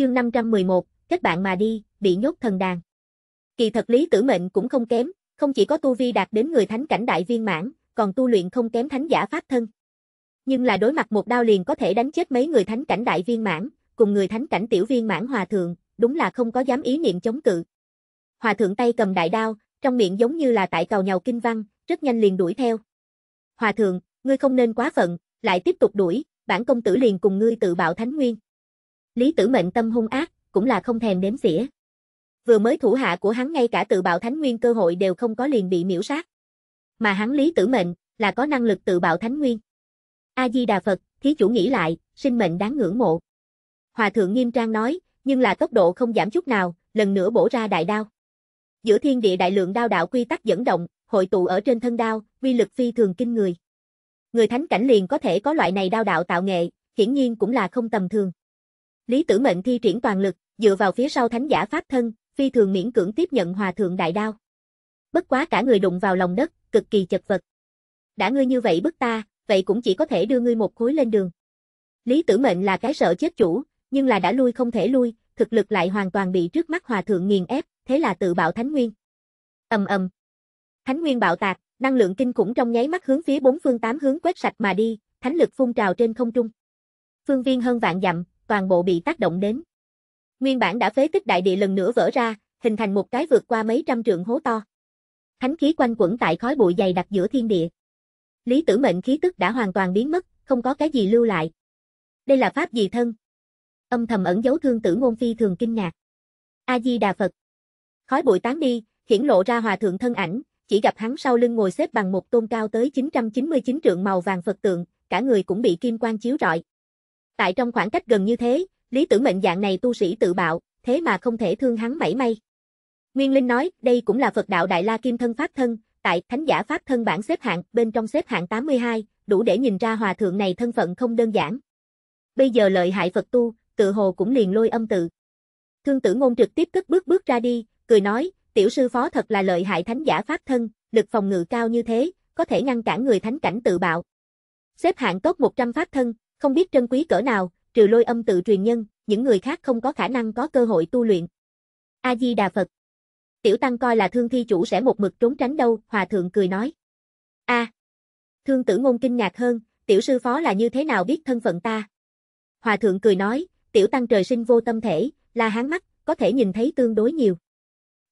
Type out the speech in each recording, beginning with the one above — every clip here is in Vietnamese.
chương 511, kết bạn mà đi, bị nhốt thần đàn. Kỳ thật Lý Tử Mệnh cũng không kém, không chỉ có tu vi đạt đến người thánh cảnh đại viên mãn, còn tu luyện không kém thánh giả pháp thân. Nhưng là đối mặt một đao liền có thể đánh chết mấy người thánh cảnh đại viên mãn, cùng người thánh cảnh tiểu viên mãn hòa thượng, đúng là không có dám ý niệm chống cự. Hòa thượng tay cầm đại đao, trong miệng giống như là tại cầu nhào kinh văn, rất nhanh liền đuổi theo. Hòa thượng, ngươi không nên quá phận, lại tiếp tục đuổi, bản công tử liền cùng ngươi tự bạo thánh nguyên. Lý Tử Mệnh tâm hung ác, cũng là không thèm đếm xỉa. Vừa mới thủ hạ của hắn ngay cả tự bạo thánh nguyên cơ hội đều không có liền bị miễu sát. Mà hắn Lý Tử Mệnh là có năng lực tự bạo thánh nguyên. A Di Đà Phật, thí chủ nghĩ lại, sinh mệnh đáng ngưỡng mộ. Hòa thượng Nghiêm Trang nói, nhưng là tốc độ không giảm chút nào, lần nữa bổ ra đại đao. Giữa thiên địa đại lượng đao đạo quy tắc dẫn động, hội tụ ở trên thân đao, uy lực phi thường kinh người. Người thánh cảnh liền có thể có loại này đao đạo tạo nghệ, hiển nhiên cũng là không tầm thường. Lý Tử Mệnh thi triển toàn lực, dựa vào phía sau thánh giả pháp thân, phi thường miễn cưỡng tiếp nhận hòa thượng đại đao. Bất quá cả người đụng vào lòng đất, cực kỳ chật vật. Đã ngươi như vậy bức ta, vậy cũng chỉ có thể đưa ngươi một khối lên đường. Lý Tử Mệnh là cái sợ chết chủ, nhưng là đã lui không thể lui, thực lực lại hoàn toàn bị trước mắt hòa thượng nghiền ép, thế là tự bạo thánh nguyên. Ầm ầm. Thánh nguyên bạo tạc, năng lượng kinh khủng trong nháy mắt hướng phía bốn phương tám hướng quét sạch mà đi, thánh lực phun trào trên không trung. Phương viên hơn vạn dặm, toàn bộ bị tác động đến. Nguyên bản đã phế tích đại địa lần nữa vỡ ra, hình thành một cái vượt qua mấy trăm trượng hố to. Thánh khí quanh quẩn tại khói bụi dày đặc giữa thiên địa. Lý Tử Mệnh khí tức đã hoàn toàn biến mất, không có cái gì lưu lại. Đây là pháp gì thân? Âm thầm ẩn dấu thương tử ngôn phi thường kinh ngạc. A Di Đà Phật. Khói bụi tán đi, hiển lộ ra hòa thượng thân ảnh, chỉ gặp hắn sau lưng ngồi xếp bằng một tôn cao tới 999 trượng màu vàng Phật tượng, cả người cũng bị kim quang chiếu rọi, Tại trong khoảng cách gần như thế, Lý Tử Mệnh dạng này tu sĩ tự bạo, thế mà không thể thương hắn mảy may. Nguyên Linh nói, đây cũng là Phật đạo Đại La Kim thân pháp thân, tại Thánh giả pháp thân bản xếp hạng, bên trong xếp hạng 82, đủ để nhìn ra hòa thượng này thân phận không đơn giản. Bây giờ lợi hại Phật tu, tự hồ cũng liền lôi âm tự. Thương Tử Ngôn trực tiếp cất bước bước ra đi, cười nói, tiểu sư phó thật là lợi hại thánh giả pháp thân, lực phòng ngự cao như thế, có thể ngăn cản người thánh cảnh tự bạo. Xếp hạng tốt 100 pháp thân, không biết trân quý cỡ nào, trừ lôi âm tự truyền nhân, những người khác không có khả năng có cơ hội tu luyện. A-di-đà Phật Tiểu tăng coi là thương thi chủ sẽ một mực trốn tránh đâu, hòa thượng cười nói. A. À. Thương tử ngôn kinh ngạc hơn, tiểu sư phó là như thế nào biết thân phận ta? Hòa thượng cười nói, tiểu tăng trời sinh vô tâm thể, là háng mắt, có thể nhìn thấy tương đối nhiều.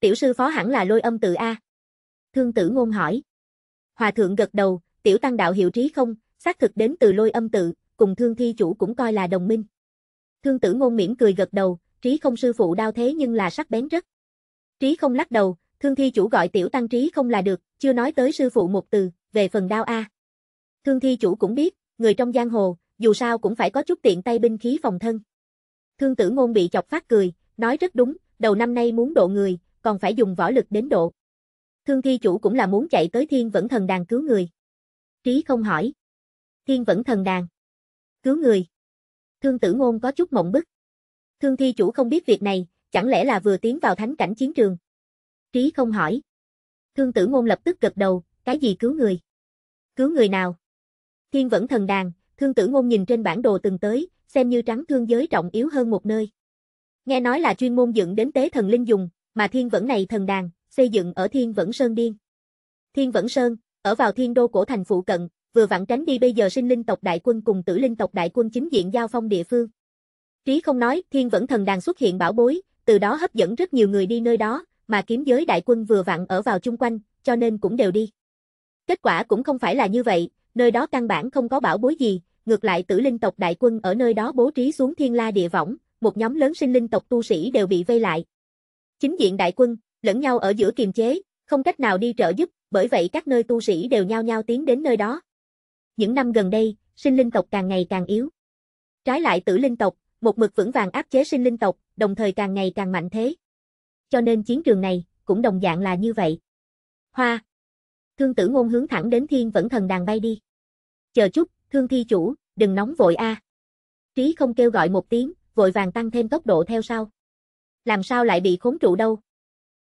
Tiểu sư phó hẳn là lôi âm tự A. Thương tử ngôn hỏi. Hòa thượng gật đầu, tiểu tăng đạo hiệu trí không, xác thực đến từ lôi âm tự, cùng thương thi chủ cũng coi là đồng minh. Thương tử ngôn miễn cười gật đầu, trí không sư phụ đao thế nhưng là sắc bén rất. Trí không lắc đầu, thương thi chủ gọi tiểu tăng trí không là được, chưa nói tới sư phụ một từ, về phần đao A. Thương thi chủ cũng biết, người trong giang hồ, dù sao cũng phải có chút tiện tay binh khí phòng thân. Thương tử ngôn bị chọc phát cười, nói rất đúng, đầu năm nay muốn độ người, còn phải dùng võ lực đến độ. Thương thi chủ cũng là muốn chạy tới thiên vẫn thần đàn cứu người. Trí không hỏi. Thiên vẫn thần đàn cứu người. Thương tử ngôn có chút mộng bức. Thương thi chủ không biết việc này, chẳng lẽ là vừa tiến vào thánh cảnh chiến trường. Trí không hỏi. Thương tử ngôn lập tức gật đầu, cái gì cứu người? Cứu người nào? Thiên vẫn thần đàn, thương tử ngôn nhìn trên bản đồ từng tới, xem như trắng thương giới trọng yếu hơn một nơi. Nghe nói là chuyên môn dựng đến tế thần linh dùng, mà thiên vẫn này thần đàn, xây dựng ở thiên vẫn sơn điên. Thiên vẫn sơn, ở vào thiên đô cổ thành phụ cận, vừa vặn tránh đi bây giờ sinh linh tộc đại quân cùng tử linh tộc đại quân chính diện giao phong địa phương. Trí không nói, thiên vẫn thần đàn xuất hiện bảo bối, từ đó hấp dẫn rất nhiều người đi nơi đó, mà kiếm giới đại quân vừa vặn ở vào chung quanh, cho nên cũng đều đi. Kết quả cũng không phải là như vậy, nơi đó căn bản không có bảo bối gì, ngược lại tử linh tộc đại quân ở nơi đó bố trí xuống thiên la địa võng, một nhóm lớn sinh linh tộc tu sĩ đều bị vây lại. Chính diện đại quân, lẫn nhau ở giữa kiềm chế, không cách nào đi trợ giúp, bởi vậy các nơi tu sĩ đều nhao nhao tiến đến nơi đó những năm gần đây, sinh linh tộc càng ngày càng yếu. Trái lại tử linh tộc, một mực vững vàng áp chế sinh linh tộc, đồng thời càng ngày càng mạnh thế. Cho nên chiến trường này, cũng đồng dạng là như vậy. Hoa! Thương tử ngôn hướng thẳng đến thiên vẫn thần đàn bay đi. Chờ chút, thương thi chủ, đừng nóng vội a. À. Trí không kêu gọi một tiếng, vội vàng tăng thêm tốc độ theo sau. Làm sao lại bị khốn trụ đâu?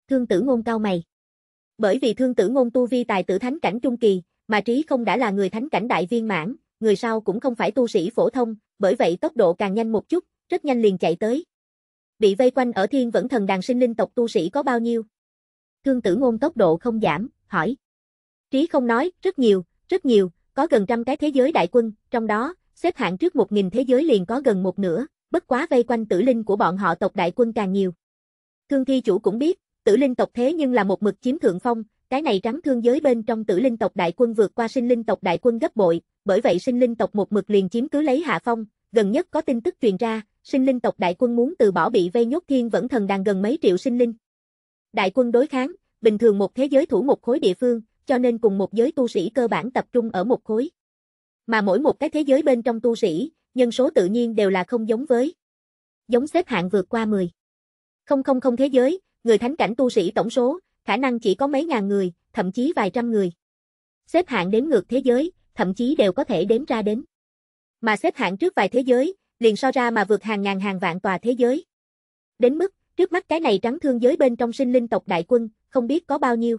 Thương tử ngôn cao mày. Bởi vì thương tử ngôn tu vi tài tử thánh cảnh trung kỳ, mà Trí không đã là người thánh cảnh đại viên mãn, người sau cũng không phải tu sĩ phổ thông, bởi vậy tốc độ càng nhanh một chút, rất nhanh liền chạy tới. Bị vây quanh ở thiên vẫn thần đàn sinh linh tộc tu sĩ có bao nhiêu? Thương tử ngôn tốc độ không giảm, hỏi. Trí không nói, rất nhiều, rất nhiều, có gần trăm cái thế giới đại quân, trong đó, xếp hạng trước một nghìn thế giới liền có gần một nửa, bất quá vây quanh tử linh của bọn họ tộc đại quân càng nhiều. Thương thi chủ cũng biết, tử linh tộc thế nhưng là một mực chiếm thượng phong, cái này trắng thương giới bên trong tử linh tộc đại quân vượt qua sinh linh tộc đại quân gấp bội, bởi vậy sinh linh tộc một mực liền chiếm cứ lấy hạ phong, gần nhất có tin tức truyền ra, sinh linh tộc đại quân muốn từ bỏ bị vây nhốt thiên vẫn thần đàn gần mấy triệu sinh linh. Đại quân đối kháng, bình thường một thế giới thủ một khối địa phương, cho nên cùng một giới tu sĩ cơ bản tập trung ở một khối. Mà mỗi một cái thế giới bên trong tu sĩ, nhân số tự nhiên đều là không giống với. Giống xếp hạng vượt qua 10. Không không không thế giới, người thánh cảnh tu sĩ tổng số, khả năng chỉ có mấy ngàn người, thậm chí vài trăm người. Xếp hạng đến ngược thế giới, thậm chí đều có thể đếm ra đến. Mà xếp hạng trước vài thế giới, liền so ra mà vượt hàng ngàn hàng vạn tòa thế giới. Đến mức, trước mắt cái này trắng thương giới bên trong sinh linh tộc đại quân, không biết có bao nhiêu.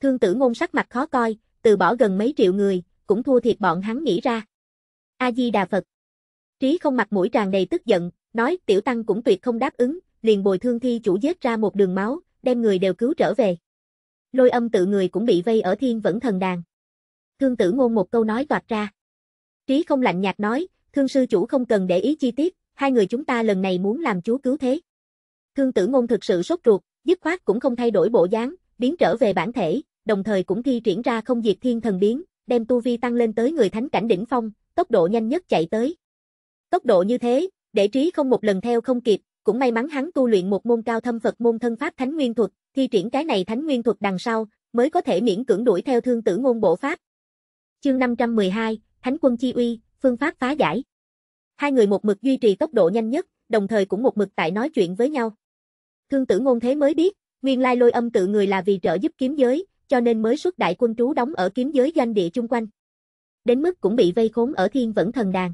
Thương tử ngôn sắc mặt khó coi, từ bỏ gần mấy triệu người, cũng thua thiệt bọn hắn nghĩ ra. A-di-đà Phật Trí không mặt mũi tràn đầy tức giận, nói tiểu tăng cũng tuyệt không đáp ứng, liền bồi thương thi chủ giết ra một đường máu, đem người đều cứu trở về. Lôi âm tự người cũng bị vây ở thiên vẫn thần đàn. Thương tử ngôn một câu nói toạt ra. Trí không lạnh nhạt nói, thương sư chủ không cần để ý chi tiết, hai người chúng ta lần này muốn làm chúa cứu thế. Thương tử ngôn thực sự sốt ruột, dứt khoát cũng không thay đổi bộ dáng, biến trở về bản thể, đồng thời cũng thi triển ra không diệt thiên thần biến, đem tu vi tăng lên tới người thánh cảnh đỉnh phong, tốc độ nhanh nhất chạy tới. Tốc độ như thế, để trí không một lần theo không kịp, cũng may mắn hắn tu luyện một môn cao thâm Phật môn thân pháp thánh nguyên thuật, thi triển cái này thánh nguyên thuật đằng sau, mới có thể miễn cưỡng đuổi theo thương tử ngôn bộ pháp. Chương 512, Thánh quân chi uy, phương pháp phá giải. Hai người một mực duy trì tốc độ nhanh nhất, đồng thời cũng một mực tại nói chuyện với nhau. Thương tử ngôn thế mới biết, nguyên lai lôi âm tự người là vì trợ giúp kiếm giới, cho nên mới xuất đại quân trú đóng ở kiếm giới doanh địa chung quanh. Đến mức cũng bị vây khốn ở thiên vẫn thần đàn.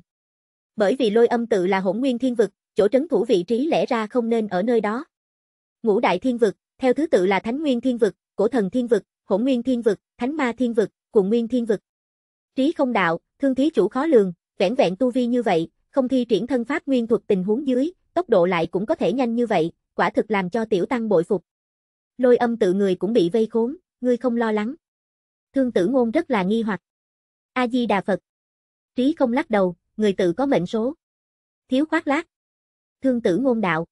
Bởi vì lôi âm tự là hỗn nguyên thiên vực, chỗ trấn thủ vị trí lẽ ra không nên ở nơi đó. Ngũ đại thiên vực, theo thứ tự là Thánh Nguyên thiên vực, Cổ Thần thiên vực, Hỗn Nguyên thiên vực, Thánh Ma thiên vực, Cuồng Nguyên thiên vực. Trí không đạo, thương thí chủ khó lường, vẻn vẹn tu vi như vậy, không thi triển thân pháp nguyên thuật tình huống dưới, tốc độ lại cũng có thể nhanh như vậy, quả thực làm cho tiểu tăng bội phục. Lôi âm tự người cũng bị vây khốn, ngươi không lo lắng. Thương tử ngôn rất là nghi hoặc. A-di-đà Phật. Trí không lắc đầu, người tự có mệnh số. Thiếu khoác lác, thương tử ngôn đạo.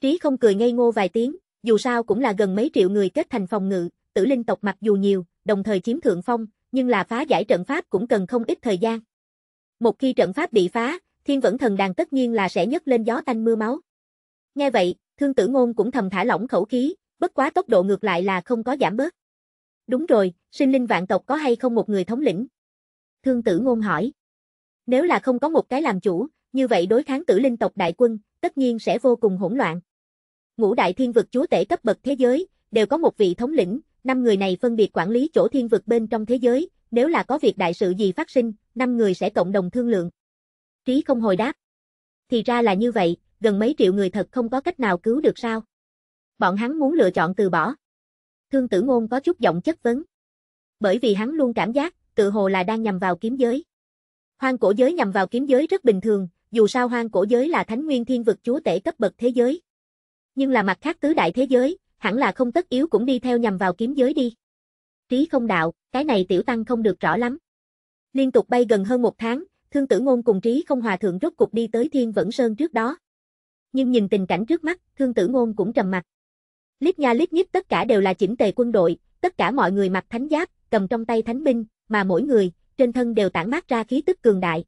Trí không cười ngây ngô vài tiếng, dù sao cũng là gần mấy triệu người kết thành phòng ngự, tử linh tộc mặc dù nhiều, đồng thời chiếm thượng phong, nhưng là phá giải trận pháp cũng cần không ít thời gian. Một khi trận pháp bị phá, thiên vẫn thần đàn tất nhiên là sẽ nhấc lên gió tanh mưa máu. Nghe vậy, thương tử ngôn cũng thầm thả lỏng khẩu khí, bất quá tốc độ ngược lại là không có giảm bớt. Đúng rồi, sinh linh vạn tộc có hay không một người thống lĩnh? Thương tử ngôn hỏi. Nếu là không có một cái làm chủ, như vậy đối kháng tử linh tộc đại quân, tất nhiên sẽ vô cùng hỗn loạn. Ngũ đại thiên vực chúa tể cấp bậc thế giới, đều có một vị thống lĩnh, năm người này phân biệt quản lý chỗ thiên vực bên trong thế giới, nếu là có việc đại sự gì phát sinh, năm người sẽ cộng đồng thương lượng. Trí không hồi đáp. Thì ra là như vậy, gần mấy triệu người thật không có cách nào cứu được sao. Bọn hắn muốn lựa chọn từ bỏ. Thương tử ngôn có chút giọng chất vấn. Bởi vì hắn luôn cảm giác, tự hồ là đang nhằm vào kiếm giới. Hoang cổ giới nhằm vào kiếm giới rất bình thường, dù sao hoang cổ giới là thánh nguyên thiên vực chúa tể cấp bậc thế giới. Nhưng là mặt khác tứ đại thế giới, hẳn là không tất yếu cũng đi theo nhằm vào kiếm giới đi. Trí không đạo, cái này tiểu tăng không được rõ lắm. Liên tục bay gần hơn một tháng, thương tử ngôn cùng trí không hòa thượng rốt cục đi tới thiên vẫn sơn trước đó. Nhưng nhìn tình cảnh trước mắt, thương tử ngôn cũng trầm mặt. Lít nha lít nhíp tất cả đều là chỉnh tề quân đội, tất cả mọi người mặc thánh giáp, cầm trong tay thánh binh, mà mỗi người, trên thân đều tản mát ra khí tức cường đại.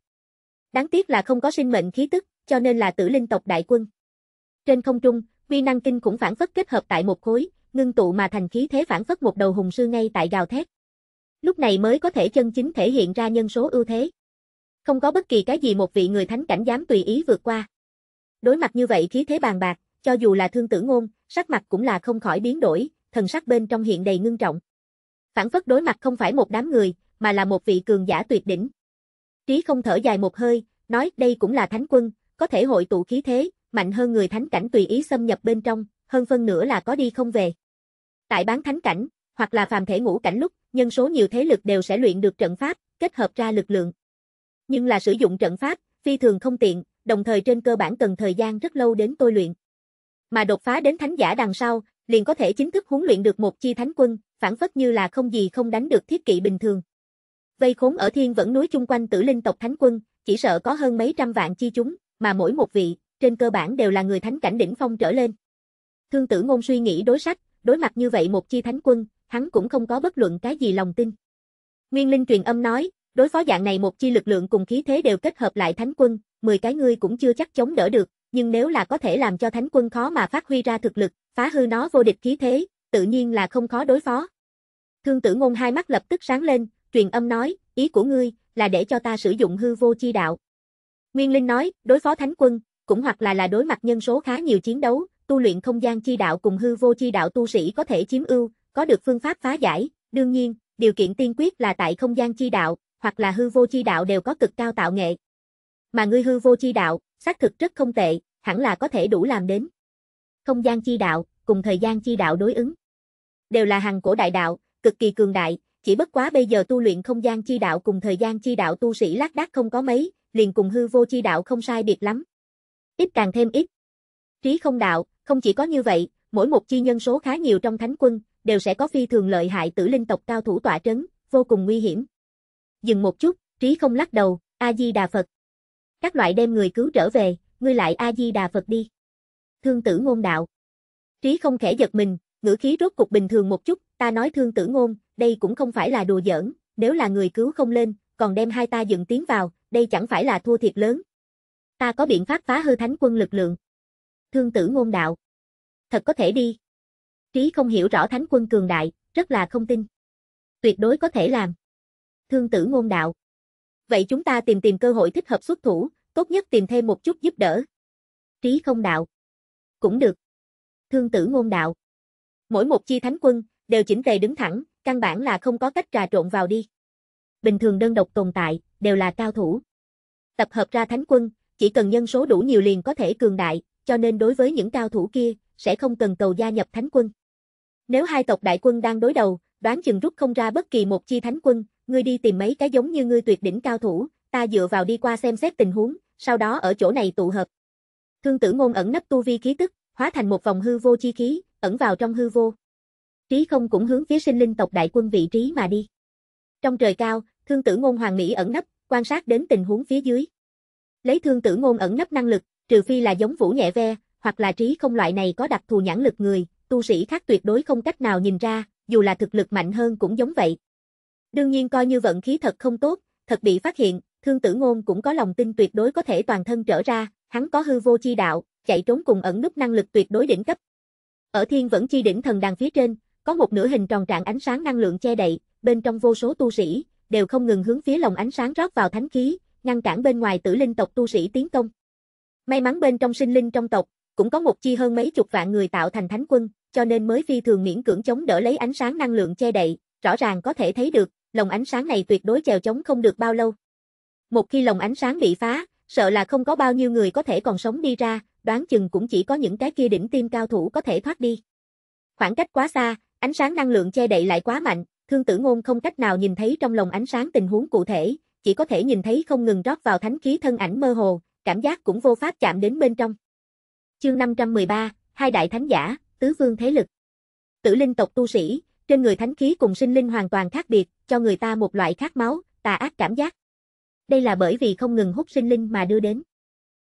Đáng tiếc là không có sinh mệnh khí tức, cho nên là tử linh tộc đại quân. Trên không trung, vi năng kinh cũng phản phất kết hợp tại một khối, ngưng tụ mà thành khí thế phản phất một đầu hùng sư ngay tại gào thét. Lúc này mới có thể chân chính thể hiện ra nhân số ưu thế. Không có bất kỳ cái gì một vị người thánh cảnh dám tùy ý vượt qua. Đối mặt như vậy khí thế bàn bạc, cho dù là thương tử ngôn, sắc mặt cũng là không khỏi biến đổi, thần sắc bên trong hiện đầy ngưng trọng. Phản phất đối mặt không phải một đám người, mà là một vị cường giả tuyệt đỉnh. Trí không thở dài một hơi, nói đây cũng là thánh quân, có thể hội tụ khí thế, mạnh hơn người thánh cảnh tùy ý xâm nhập bên trong, hơn phân nữa là có đi không về. Tại bán thánh cảnh, hoặc là phàm thể ngũ cảnh lúc, nhân số nhiều thế lực đều sẽ luyện được trận pháp, kết hợp ra lực lượng. Nhưng là sử dụng trận pháp, phi thường không tiện, đồng thời trên cơ bản cần thời gian rất lâu đến tôi luyện. Mà đột phá đến thánh giả đằng sau, liền có thể chính thức huấn luyện được một chi thánh quân, phản phất như là không gì không đánh được thiết kỵ bình thường. Vây khốn ở thiên vẫn núi chung quanh tử linh tộc thánh quân, chỉ sợ có hơn mấy trăm vạn chi chúng, mà mỗi một vị, trên cơ bản đều là người thánh cảnh đỉnh phong trở lên. Thương tử ngôn suy nghĩ đối sách, đối mặt như vậy một chi thánh quân, hắn cũng không có bất luận cái gì lòng tin. Nguyên linh truyền âm nói, đối phó dạng này một chi lực lượng cùng khí thế đều kết hợp lại thánh quân, 10 cái ngươi cũng chưa chắc chống đỡ được, nhưng nếu là có thể làm cho thánh quân khó mà phát huy ra thực lực, phá hư nó vô địch khí thế, tự nhiên là không khó đối phó. Thương tử ngôn hai mắt lập tức sáng lên, truyền âm nói, ý của ngươi là để cho ta sử dụng hư vô chi đạo. Nguyên Linh nói, đối phó thánh quân, cũng hoặc là là đối mặt nhân số khá nhiều chiến đấu, tu luyện không gian chi đạo cùng hư vô chi đạo tu sĩ có thể chiếm ưu, có được phương pháp phá giải, đương nhiên, điều kiện tiên quyết là tại không gian chi đạo, hoặc là hư vô chi đạo đều có cực cao tạo nghệ. Mà ngươi hư vô chi đạo, xác thực rất không tệ, hẳn là có thể đủ làm đến. Không gian chi đạo, cùng thời gian chi đạo đối ứng. Đều là hàng cổ đại đạo, cực kỳ cường đại, chỉ bất quá bây giờ tu luyện không gian chi đạo cùng thời gian chi đạo tu sĩ lác đác không có mấy, liền cùng hư vô chi đạo không sai biệt lắm. Ít càng thêm ít. Trí không đạo, không chỉ có như vậy, mỗi một chi nhân số khá nhiều trong thánh quân, đều sẽ có phi thường lợi hại tử linh tộc cao thủ tỏa trấn, vô cùng nguy hiểm. Dừng một chút, trí không lắc đầu, A-di-đà Phật. Các loại đem người cứu trở về, ngươi lại A-di-đà Phật đi. Thương tử ngôn đạo. Trí không khẽ giật mình, ngữ khí rốt cục bình thường một chút, ta nói thương tử ngôn, đây cũng không phải là đùa giỡn, nếu là người cứu không lên, còn đem hai ta dựng tiến vào, đây chẳng phải là thua thiệt lớn. Ta có biện pháp phá hư thánh quân lực lượng. Thương tử ngôn đạo. Thật có thể đi. Trí không hiểu rõ thánh quân cường đại, rất là không tin. Tuyệt đối có thể làm. Thương tử ngôn đạo. Vậy chúng ta tìm tìm cơ hội thích hợp xuất thủ, tốt nhất tìm thêm một chút giúp đỡ. Trí không đạo. Cũng được. Thương tử ngôn đạo. Mỗi một chi thánh quân, đều chỉnh tề đứng thẳng, căn bản là không có cách trà trộn vào đi. Bình thường đơn độc tồn tại, đều là cao thủ. Tập hợp ra thánh quân, chỉ cần nhân số đủ nhiều liền có thể cường đại, cho nên đối với những cao thủ kia, sẽ không cần cầu gia nhập thánh quân. Nếu hai tộc đại quân đang đối đầu, đoán chừng rút không ra bất kỳ một chi thánh quân, ngươi đi tìm mấy cái giống như ngươi tuyệt đỉnh cao thủ, ta dựa vào đi qua xem xét tình huống, sau đó ở chỗ này tụ hợp. Thương tử ngôn ẩn nấp tu vi khí tức, hóa thành một vòng hư vô chi khí, ẩn vào trong hư vô trí không cũng hướng phía sinh linh tộc đại quân vị trí mà đi. Trong trời cao, thương tử ngôn hoàng mỹ ẩn nấp, quan sát đến tình huống phía dưới. Lấy thương tử ngôn ẩn nấp năng lực, trừ phi là giống vũ nhẹ ve, hoặc là trí không loại này có đặc thù nhãn lực người, tu sĩ khác tuyệt đối không cách nào nhìn ra, dù là thực lực mạnh hơn cũng giống vậy. Đương nhiên coi như vận khí thật không tốt, thật bị phát hiện, thương tử ngôn cũng có lòng tin tuyệt đối có thể toàn thân trở ra, hắn có hư vô chi đạo, chạy trốn cùng ẩn núp năng lực tuyệt đối đỉnh cấp. Ở thiên vẫn chi đỉnh thần đàn phía trên, có một nửa hình tròn trạng ánh sáng năng lượng che đậy, bên trong vô số tu sĩ, đều không ngừng hướng phía lồng ánh sáng rót vào thánh khí, ngăn cản bên ngoài tử linh tộc tu sĩ tiến công. May mắn bên trong sinh linh trong tộc, cũng có một chi hơn mấy chục vạn người tạo thành thánh quân, cho nên mới phi thường miễn cưỡng chống đỡ lấy ánh sáng năng lượng che đậy, rõ ràng có thể thấy được, lồng ánh sáng này tuyệt đối chèo chống không được bao lâu. Một khi lồng ánh sáng bị phá, sợ là không có bao nhiêu người có thể còn sống đi ra, đoán chừng cũng chỉ có những cái kia đỉnh tim cao thủ có thể thoát đi. Khoảng cách quá xa, Ánh sáng năng lượng che đậy lại quá mạnh, Thương Tử Ngôn không cách nào nhìn thấy trong lòng ánh sáng tình huống cụ thể, chỉ có thể nhìn thấy không ngừng rót vào thánh khí thân ảnh mơ hồ, cảm giác cũng vô pháp chạm đến bên trong. Chương 513, hai đại thánh giả, tứ vương thế lực. Tử linh tộc tu sĩ, trên người thánh khí cùng sinh linh hoàn toàn khác biệt, cho người ta một loại khác máu, tà ác cảm giác. Đây là bởi vì không ngừng hút sinh linh mà đưa đến.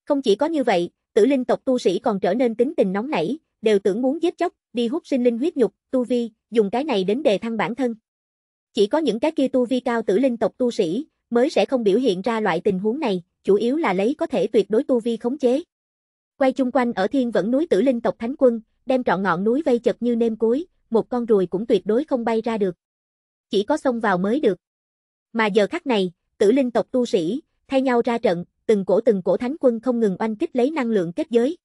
Không chỉ có như vậy, tử linh tộc tu sĩ còn trở nên tính tình nóng nảy, đều tưởng muốn giết chóc, đi hút sinh linh huyết nhục, tu vi, dùng cái này đến đề thăng bản thân. Chỉ có những cái kia tu vi cao tử linh tộc tu sĩ, mới sẽ không biểu hiện ra loại tình huống này, chủ yếu là lấy có thể tuyệt đối tu vi khống chế. Quay chung quanh ở thiên vẫn núi tử linh tộc thánh quân, đem trọn ngọn núi vây chật như nêm cuối, một con ruồi cũng tuyệt đối không bay ra được. Chỉ có xông vào mới được. Mà giờ khắc này, tử linh tộc tu sĩ, thay nhau ra trận, từng cổ từng cổ thánh quân không ngừng oanh kích lấy năng lượng kết giới.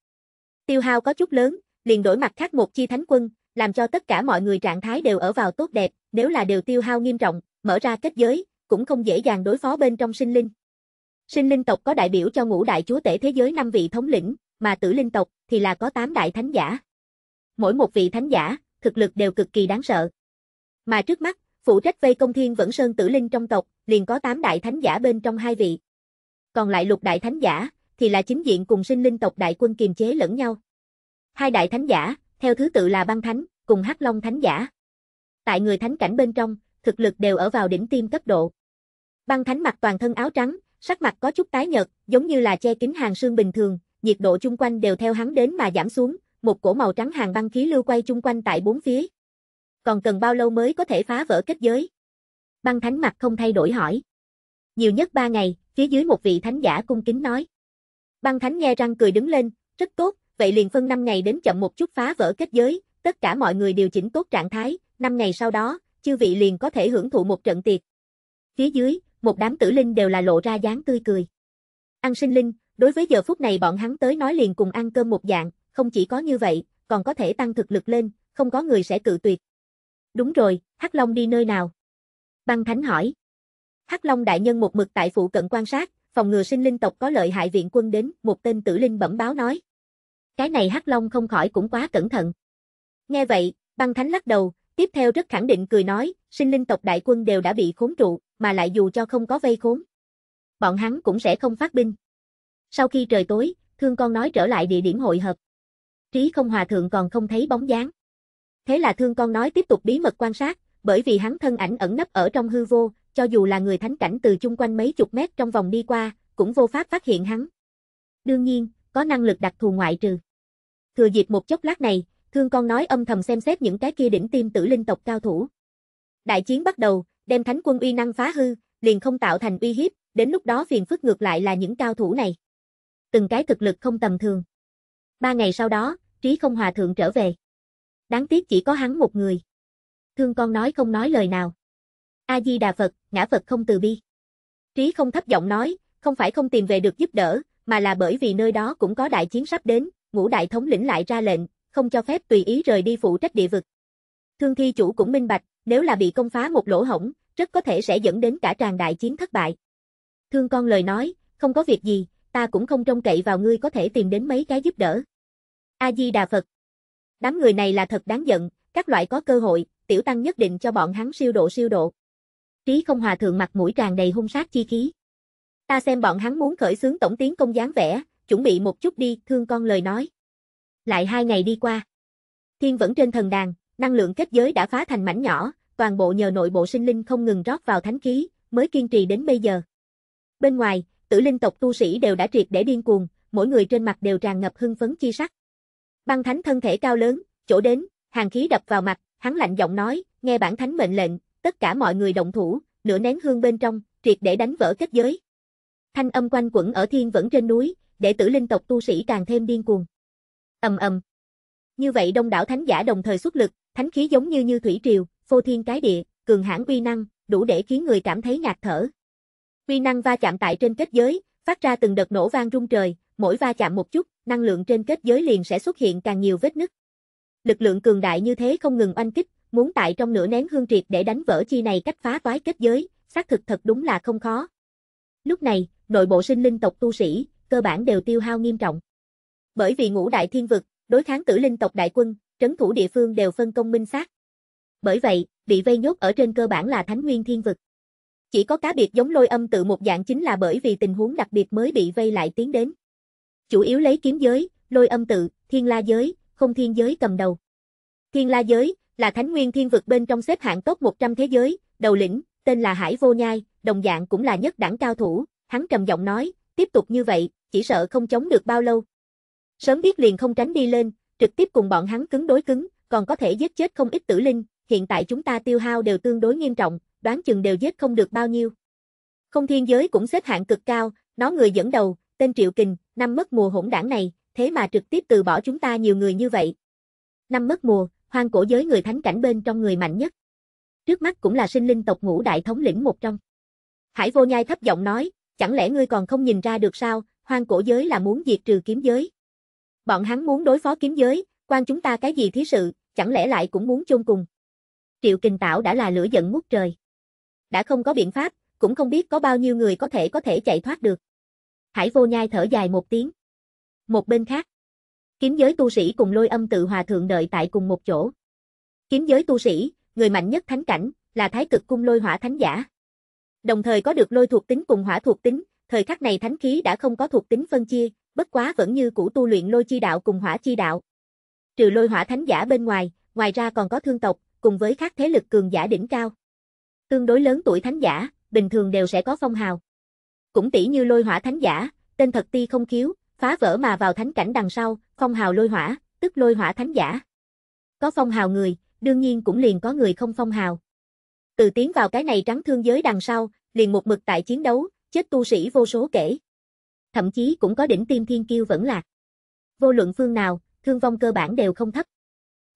Tiêu hao có chút lớn, liền đổi mặt khác một chi thánh quân, làm cho tất cả mọi người trạng thái đều ở vào tốt đẹp, nếu là đều tiêu hao nghiêm trọng, mở ra kết giới, cũng không dễ dàng đối phó bên trong sinh linh. Sinh linh tộc có đại biểu cho ngũ đại chúa tể thế giới năm vị thống lĩnh, mà tử linh tộc thì là có 8 đại thánh giả. Mỗi một vị thánh giả, thực lực đều cực kỳ đáng sợ. Mà trước mắt, phụ trách vây công thiên vẫn sơn tử linh trong tộc, liền có 8 đại thánh giả bên trong hai vị. Còn lại lục đại thánh giả, thì là chính diện cùng sinh linh tộc đại quân kiềm chế lẫn nhau. Hai đại thánh giả, theo thứ tự là băng thánh, cùng hắc long thánh giả. Tại người thánh cảnh bên trong, thực lực đều ở vào đỉnh tiêm cấp độ. Băng thánh mặc toàn thân áo trắng, sắc mặt có chút tái nhợt, giống như là che kín hàng xương bình thường, nhiệt độ chung quanh đều theo hắn đến mà giảm xuống, một cổ màu trắng hàng băng khí lưu quay chung quanh tại bốn phía. Còn cần bao lâu mới có thể phá vỡ kết giới? Băng thánh mặt không thay đổi hỏi. Nhiều nhất ba ngày, phía dưới một vị thánh giả cung kính nói. Băng thánh nghe răng cười đứng lên, rất tốt, vậy liền phân 5 ngày đến chậm một chút phá vỡ kết giới, tất cả mọi người điều chỉnh tốt trạng thái, 5 ngày sau đó, chư vị liền có thể hưởng thụ một trận tiệc. Phía dưới, một đám tử linh đều là lộ ra dáng tươi cười. Ăn sinh linh, đối với giờ phút này bọn hắn tới nói liền cùng ăn cơm một dạng, không chỉ có như vậy, còn có thể tăng thực lực lên, không có người sẽ cự tuyệt. Đúng rồi, Hắc Long đi nơi nào? Băng Thánh hỏi. Hắc Long đại nhân một mực tại phụ cận quan sát, phòng ngừa sinh linh tộc có lợi hại viện quân đến, một tên tử linh bẩm báo nói cái này Hắc Long không khỏi cũng quá cẩn thận. Nghe vậy, băng thánh lắc đầu, tiếp theo rất khẳng định cười nói, sinh linh tộc đại quân đều đã bị khốn trụ, mà lại dù cho không có vây khốn. Bọn hắn cũng sẽ không phát binh. Sau khi trời tối, thương con nói trở lại địa điểm hội hợp. Trí không hòa thượng còn không thấy bóng dáng. Thế là thương con nói tiếp tục bí mật quan sát, bởi vì hắn thân ảnh ẩn nấp ở trong hư vô, cho dù là người thánh cảnh từ chung quanh mấy chục mét trong vòng đi qua, cũng vô pháp phát hiện hắn. Đương nhiên, có năng lực đặc thù ngoại trừ thừa dịp một chốc lát này, thương con nói âm thầm xem xét những cái kia đỉnh tim tử linh tộc cao thủ. Đại chiến bắt đầu, đem thánh quân uy năng phá hư, liền không tạo thành uy hiếp, đến lúc đó phiền phức ngược lại là những cao thủ này. Từng cái thực lực không tầm thường. Ba ngày sau đó, trí không hòa thượng trở về. Đáng tiếc chỉ có hắn một người. Thương con nói không nói lời nào. A-di-đà Phật, ngã Phật không từ bi. Trí không thấp giọng nói, không phải không tìm về được giúp đỡ, mà là bởi vì nơi đó cũng có đại chiến sắp đến, ngũ đại thống lĩnh lại ra lệnh, không cho phép tùy ý rời đi phụ trách địa vực. Thương thi chủ cũng minh bạch, nếu là bị công phá một lỗ hổng, rất có thể sẽ dẫn đến cả tràng đại chiến thất bại. Thương con lời nói, không có việc gì, ta cũng không trông cậy vào ngươi có thể tìm đến mấy cái giúp đỡ. A-di-đà Phật Đám người này là thật đáng giận, các loại có cơ hội, tiểu tăng nhất định cho bọn hắn siêu độ siêu độ. Trí không hòa thượng mặt mũi tràn đầy hung sát chi khí. Ta xem bọn hắn muốn khởi xướng tổng tiến công dáng vẻ, chuẩn bị một chút đi, thương con lời nói. Lại hai ngày đi qua. Thiên vẫn trên thần đàn, năng lượng kết giới đã phá thành mảnh nhỏ, toàn bộ nhờ nội bộ sinh linh không ngừng rót vào thánh khí, mới kiên trì đến bây giờ. Bên ngoài, tử linh tộc tu sĩ đều đã triệt để điên cuồng, mỗi người trên mặt đều tràn ngập hưng phấn chi sắc. Băng thánh thân thể cao lớn, chỗ đến, hàng khí đập vào mặt, hắn lạnh giọng nói, nghe bản thánh mệnh lệnh, tất cả mọi người động thủ, nửa nén hương bên trong, triệt để đánh vỡ kết giới. Thanh âm quanh quẩn ở thiên vẫn trên núi, đệ tử linh tộc tu sĩ càng thêm điên cuồng. Ầm ầm. Như vậy đông đảo thánh giả đồng thời xuất lực, thánh khí giống như như thủy triều, phô thiên cái địa, cường hãn uy năng, đủ để khiến người cảm thấy ngạt thở. Uy năng va chạm tại trên kết giới, phát ra từng đợt nổ vang rung trời, mỗi va chạm một chút, năng lượng trên kết giới liền sẽ xuất hiện càng nhiều vết nứt. Lực lượng cường đại như thế không ngừng oanh kích, muốn tại trong nửa nén hương triệt để đánh vỡ chi này cách phá toái kết giới, xác thực thật đúng là không khó. Lúc này, nội bộ sinh linh tộc tu sĩ, cơ bản đều tiêu hao nghiêm trọng. Bởi vì ngũ đại thiên vực, đối kháng tử linh tộc đại quân, trấn thủ địa phương đều phân công minh xác. Bởi vậy, bị vây nhốt ở trên cơ bản là Thánh Nguyên Thiên vực. Chỉ có cá biệt giống lôi âm tự một dạng chính là bởi vì tình huống đặc biệt mới bị vây lại tiến đến. Chủ yếu lấy kiếm giới, lôi âm tự, thiên la giới, không thiên giới cầm đầu. Thiên la giới là Thánh Nguyên Thiên vực bên trong xếp hạng top 100 thế giới, đầu lĩnh, tên là Hải Vô Nhai, đồng dạng cũng là nhất đẳng cao thủ, hắn trầm giọng nói, tiếp tục như vậy, chỉ sợ không chống được bao lâu. Sớm biết liền không tránh đi lên, trực tiếp cùng bọn hắn cứng đối cứng, còn có thể giết chết không ít tử linh, hiện tại chúng ta tiêu hao đều tương đối nghiêm trọng, đoán chừng đều giết không được bao nhiêu. Không thiên giới cũng xếp hạng cực cao, nó người dẫn đầu, tên Triệu Kình, năm mất mùa hỗn đảng này, thế mà trực tiếp từ bỏ chúng ta nhiều người như vậy. Năm mất mùa, hoang cổ giới người thánh cảnh bên trong người mạnh nhất. Trước mắt cũng là sinh linh tộc ngũ đại thống lĩnh một trong. Hải vô nhai thấp giọng nói, Chẳng lẽ ngươi còn không nhìn ra được sao, hoang cổ giới là muốn diệt trừ kiếm giới. Bọn hắn muốn đối phó kiếm giới, quan chúng ta cái gì thí sự, chẳng lẽ lại cũng muốn chôn cùng. Triệu Kình Tảo đã là lửa giận ngút trời. Đã không có biện pháp, cũng không biết có bao nhiêu người có thể có thể chạy thoát được. Hải vô nhai thở dài một tiếng. Một bên khác, kiếm giới tu sĩ cùng lôi âm tự hòa thượng đợi tại cùng một chỗ. Kiếm giới tu sĩ, người mạnh nhất thánh cảnh, là thái cực cung lôi hỏa thánh giả đồng thời có được lôi thuộc tính cùng hỏa thuộc tính, thời khắc này thánh khí đã không có thuộc tính phân chia, bất quá vẫn như cũ tu luyện lôi chi đạo cùng hỏa chi đạo. Trừ lôi hỏa thánh giả bên ngoài, ngoài ra còn có thương tộc, cùng với các thế lực cường giả đỉnh cao. Tương đối lớn tuổi thánh giả, bình thường đều sẽ có phong hào. Cũng tỷ như lôi hỏa thánh giả, tên thật ti không khiếu, phá vỡ mà vào thánh cảnh đằng sau, phong hào lôi hỏa, tức lôi hỏa thánh giả. Có phong hào người, đương nhiên cũng liền có người không phong hào. Từ tiến vào cái này trắng thương giới đằng sau, liền một mực tại chiến đấu, chết tu sĩ vô số kể. Thậm chí cũng có đỉnh tim thiên kiêu vẫn lạc. Vô luận phương nào, thương vong cơ bản đều không thấp.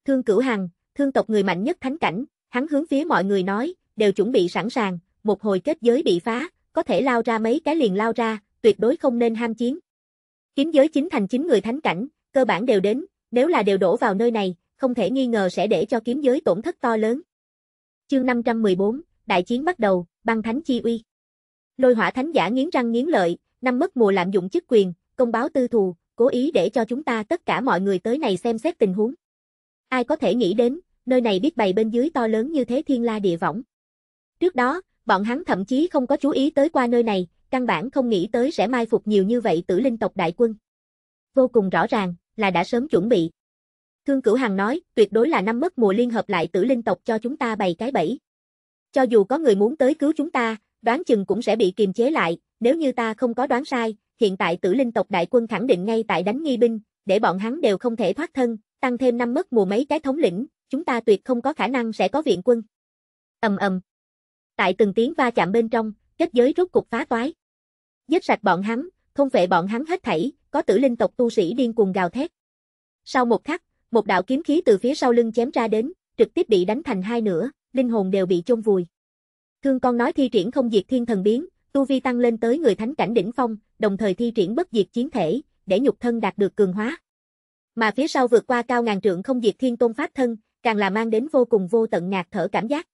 Thương Cửu Hằng, thương tộc người mạnh nhất thánh cảnh, hắn hướng phía mọi người nói, đều chuẩn bị sẵn sàng, một hồi kết giới bị phá, có thể lao ra mấy cái liền lao ra, tuyệt đối không nên ham chiến. Kiếm giới chính thành chính người thánh cảnh, cơ bản đều đến, nếu là đều đổ vào nơi này, không thể nghi ngờ sẽ để cho kiếm giới tổn thất to lớn. Chương 514, đại chiến bắt đầu, băng thánh chi uy. Lôi hỏa thánh giả nghiến răng nghiến lợi, năm mất mùa lạm dụng chức quyền, công báo tư thù, cố ý để cho chúng ta tất cả mọi người tới này xem xét tình huống. Ai có thể nghĩ đến, nơi này biết bày bên dưới to lớn như thế thiên la địa võng. Trước đó, bọn hắn thậm chí không có chú ý tới qua nơi này, căn bản không nghĩ tới sẽ mai phục nhiều như vậy tử linh tộc đại quân. Vô cùng rõ ràng, là đã sớm chuẩn bị. Thương Cửu Hằng nói, tuyệt đối là năm mất mùa liên hợp lại tử linh tộc cho chúng ta bày cái bẫy. Cho dù có người muốn tới cứu chúng ta, đoán chừng cũng sẽ bị kiềm chế lại, nếu như ta không có đoán sai, hiện tại tử linh tộc đại quân khẳng định ngay tại đánh nghi binh, để bọn hắn đều không thể thoát thân, tăng thêm năm mất mùa mấy cái thống lĩnh, chúng ta tuyệt không có khả năng sẽ có viện quân. ầm ầm. Tại từng tiếng va chạm bên trong, kết giới rốt cục phá toái. Giết sạch bọn hắn, không vệ bọn hắn hết thảy, có tử linh tộc tu sĩ điên cuồng gào thét. Sau một khắc, một đạo kiếm khí từ phía sau lưng chém ra đến, trực tiếp bị đánh thành hai nửa linh hồn đều bị chôn vùi. Thương con nói thi triển không diệt thiên thần biến, tu vi tăng lên tới người thánh cảnh đỉnh phong, đồng thời thi triển bất diệt chiến thể, để nhục thân đạt được cường hóa. Mà phía sau vượt qua cao ngàn trượng không diệt thiên tôn pháp thân, càng là mang đến vô cùng vô tận ngạt thở cảm giác.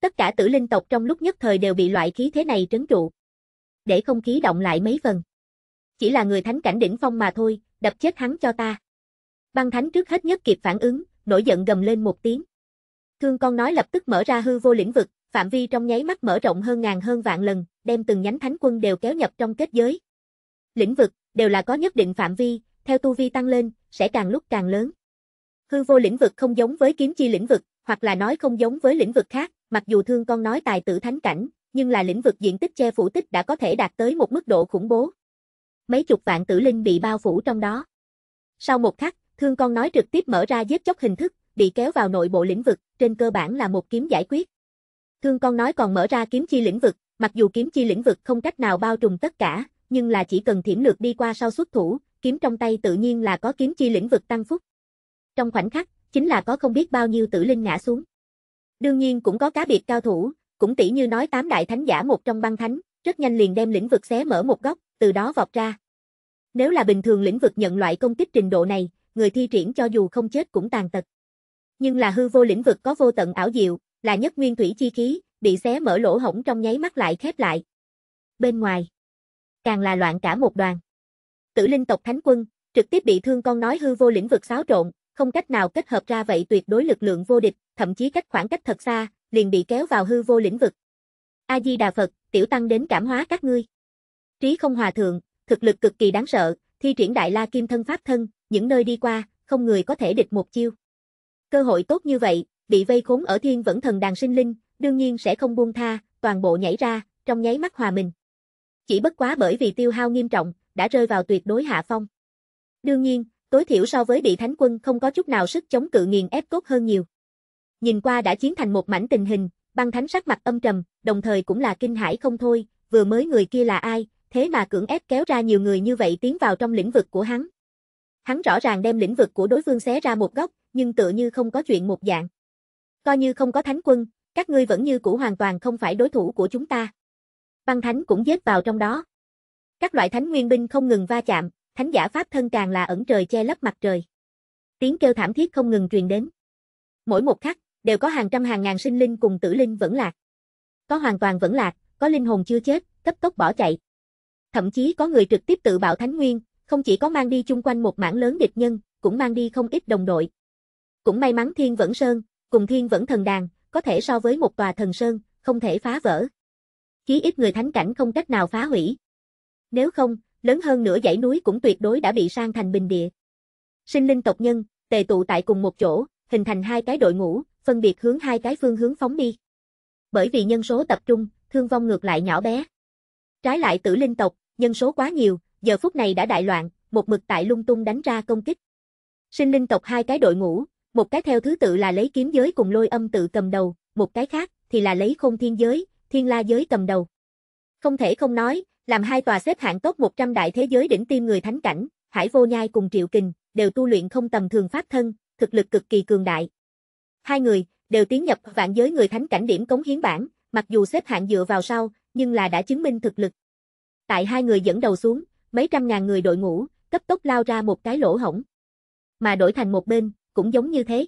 Tất cả tử linh tộc trong lúc nhất thời đều bị loại khí thế này trấn trụ. Để không khí động lại mấy phần. Chỉ là người thánh cảnh đỉnh phong mà thôi, đập chết hắn cho ta. Băng thánh trước hết nhất kịp phản ứng, nổi giận gầm lên một tiếng. Thương con nói lập tức mở ra hư vô lĩnh vực, phạm vi trong nháy mắt mở rộng hơn ngàn hơn vạn lần, đem từng nhánh thánh quân đều kéo nhập trong kết giới. Lĩnh vực đều là có nhất định phạm vi, theo tu vi tăng lên sẽ càng lúc càng lớn. Hư vô lĩnh vực không giống với kiếm chi lĩnh vực, hoặc là nói không giống với lĩnh vực khác, mặc dù thương con nói tài tử thánh cảnh, nhưng là lĩnh vực diện tích che phủ tích đã có thể đạt tới một mức độ khủng bố. Mấy chục vạn tử linh bị bao phủ trong đó. Sau một khắc, thương con nói trực tiếp mở ra giết chóc hình thức, bị kéo vào nội bộ lĩnh vực, trên cơ bản là một kiếm giải quyết. Thương con nói còn mở ra kiếm chi lĩnh vực, mặc dù kiếm chi lĩnh vực không cách nào bao trùm tất cả, nhưng là chỉ cần thiểm lược đi qua sau xuất thủ, kiếm trong tay tự nhiên là có kiếm chi lĩnh vực tăng phúc. Trong khoảnh khắc, chính là có không biết bao nhiêu tử linh ngã xuống. Đương nhiên cũng có cá biệt cao thủ, cũng tỷ như nói tám đại thánh giả một trong băng thánh, rất nhanh liền đem lĩnh vực xé mở một góc, từ đó vọt ra. Nếu là bình thường lĩnh vực nhận loại công kích trình độ này, người thi triển cho dù không chết cũng tàn tật nhưng là hư vô lĩnh vực có vô tận ảo diệu, là nhất nguyên thủy chi khí, bị xé mở lỗ hổng trong nháy mắt lại khép lại. Bên ngoài, càng là loạn cả một đoàn. Tử linh tộc Thánh Quân, trực tiếp bị thương con nói hư vô lĩnh vực xáo trộn, không cách nào kết hợp ra vậy tuyệt đối lực lượng vô địch, thậm chí cách khoảng cách thật xa, liền bị kéo vào hư vô lĩnh vực. A Di Đà Phật, tiểu tăng đến cảm hóa các ngươi. Trí không hòa thượng, thực lực cực kỳ đáng sợ, thi triển đại la kim thân pháp thân, những nơi đi qua, không người có thể địch một chiêu. Cơ hội tốt như vậy, bị vây khốn ở thiên vẫn thần đàn sinh linh, đương nhiên sẽ không buông tha, toàn bộ nhảy ra, trong nháy mắt hòa mình. Chỉ bất quá bởi vì tiêu hao nghiêm trọng, đã rơi vào tuyệt đối hạ phong. Đương nhiên, tối thiểu so với bị thánh quân không có chút nào sức chống cự nghiền ép tốt hơn nhiều. Nhìn qua đã chiến thành một mảnh tình hình, băng thánh sắc mặt âm trầm, đồng thời cũng là kinh hãi không thôi, vừa mới người kia là ai, thế mà cưỡng ép kéo ra nhiều người như vậy tiến vào trong lĩnh vực của hắn. Hắn rõ ràng đem lĩnh vực của đối phương xé ra một góc, nhưng tựa như không có chuyện một dạng. Coi như không có thánh quân, các ngươi vẫn như cũ hoàn toàn không phải đối thủ của chúng ta. Băng thánh cũng giết vào trong đó. Các loại thánh nguyên binh không ngừng va chạm, thánh giả pháp thân càng là ẩn trời che lấp mặt trời. Tiếng kêu thảm thiết không ngừng truyền đến. Mỗi một khắc, đều có hàng trăm hàng ngàn sinh linh cùng tử linh vẫn lạc. Có hoàn toàn vẫn lạc, có linh hồn chưa chết, cấp tốc bỏ chạy. Thậm chí có người trực tiếp tự bạo thánh nguyên, không chỉ có mang đi chung quanh một mảng lớn địch nhân, cũng mang đi không ít đồng đội. Cũng may mắn Thiên Vẫn Sơn, cùng Thiên Vẫn Thần Đàn, có thể so với một tòa thần sơn, không thể phá vỡ. Chí ít người thánh cảnh không cách nào phá hủy. Nếu không, lớn hơn nửa dãy núi cũng tuyệt đối đã bị sang thành bình địa. Sinh linh tộc nhân, tề tụ tại cùng một chỗ, hình thành hai cái đội ngũ, phân biệt hướng hai cái phương hướng phóng đi. Bởi vì nhân số tập trung, thương vong ngược lại nhỏ bé. Trái lại tử linh tộc, nhân số quá nhiều, giờ phút này đã đại loạn, một mực tại lung tung đánh ra công kích. Sinh linh tộc hai cái đội ngũ, một cái theo thứ tự là lấy kiếm giới cùng lôi âm tự cầm đầu, một cái khác thì là lấy không thiên giới, thiên la giới cầm đầu. Không thể không nói, làm hai tòa xếp hạng top 100 đại thế giới đỉnh tiêm người thánh cảnh, Hải Vô Nhai cùng Triệu Kình, đều tu luyện không tầm thường pháp thân, thực lực cực kỳ cường đại. Hai người đều tiến nhập vạn giới người thánh cảnh điểm cống hiến bản mặc dù xếp hạng dựa vào sau, nhưng là đã chứng minh thực lực. Tại hai người dẫn đầu xuống, mấy trăm ngàn người đội ngũ, cấp tốc lao ra một cái lỗ hổng. Mà đổi thành một bên, cũng giống như thế.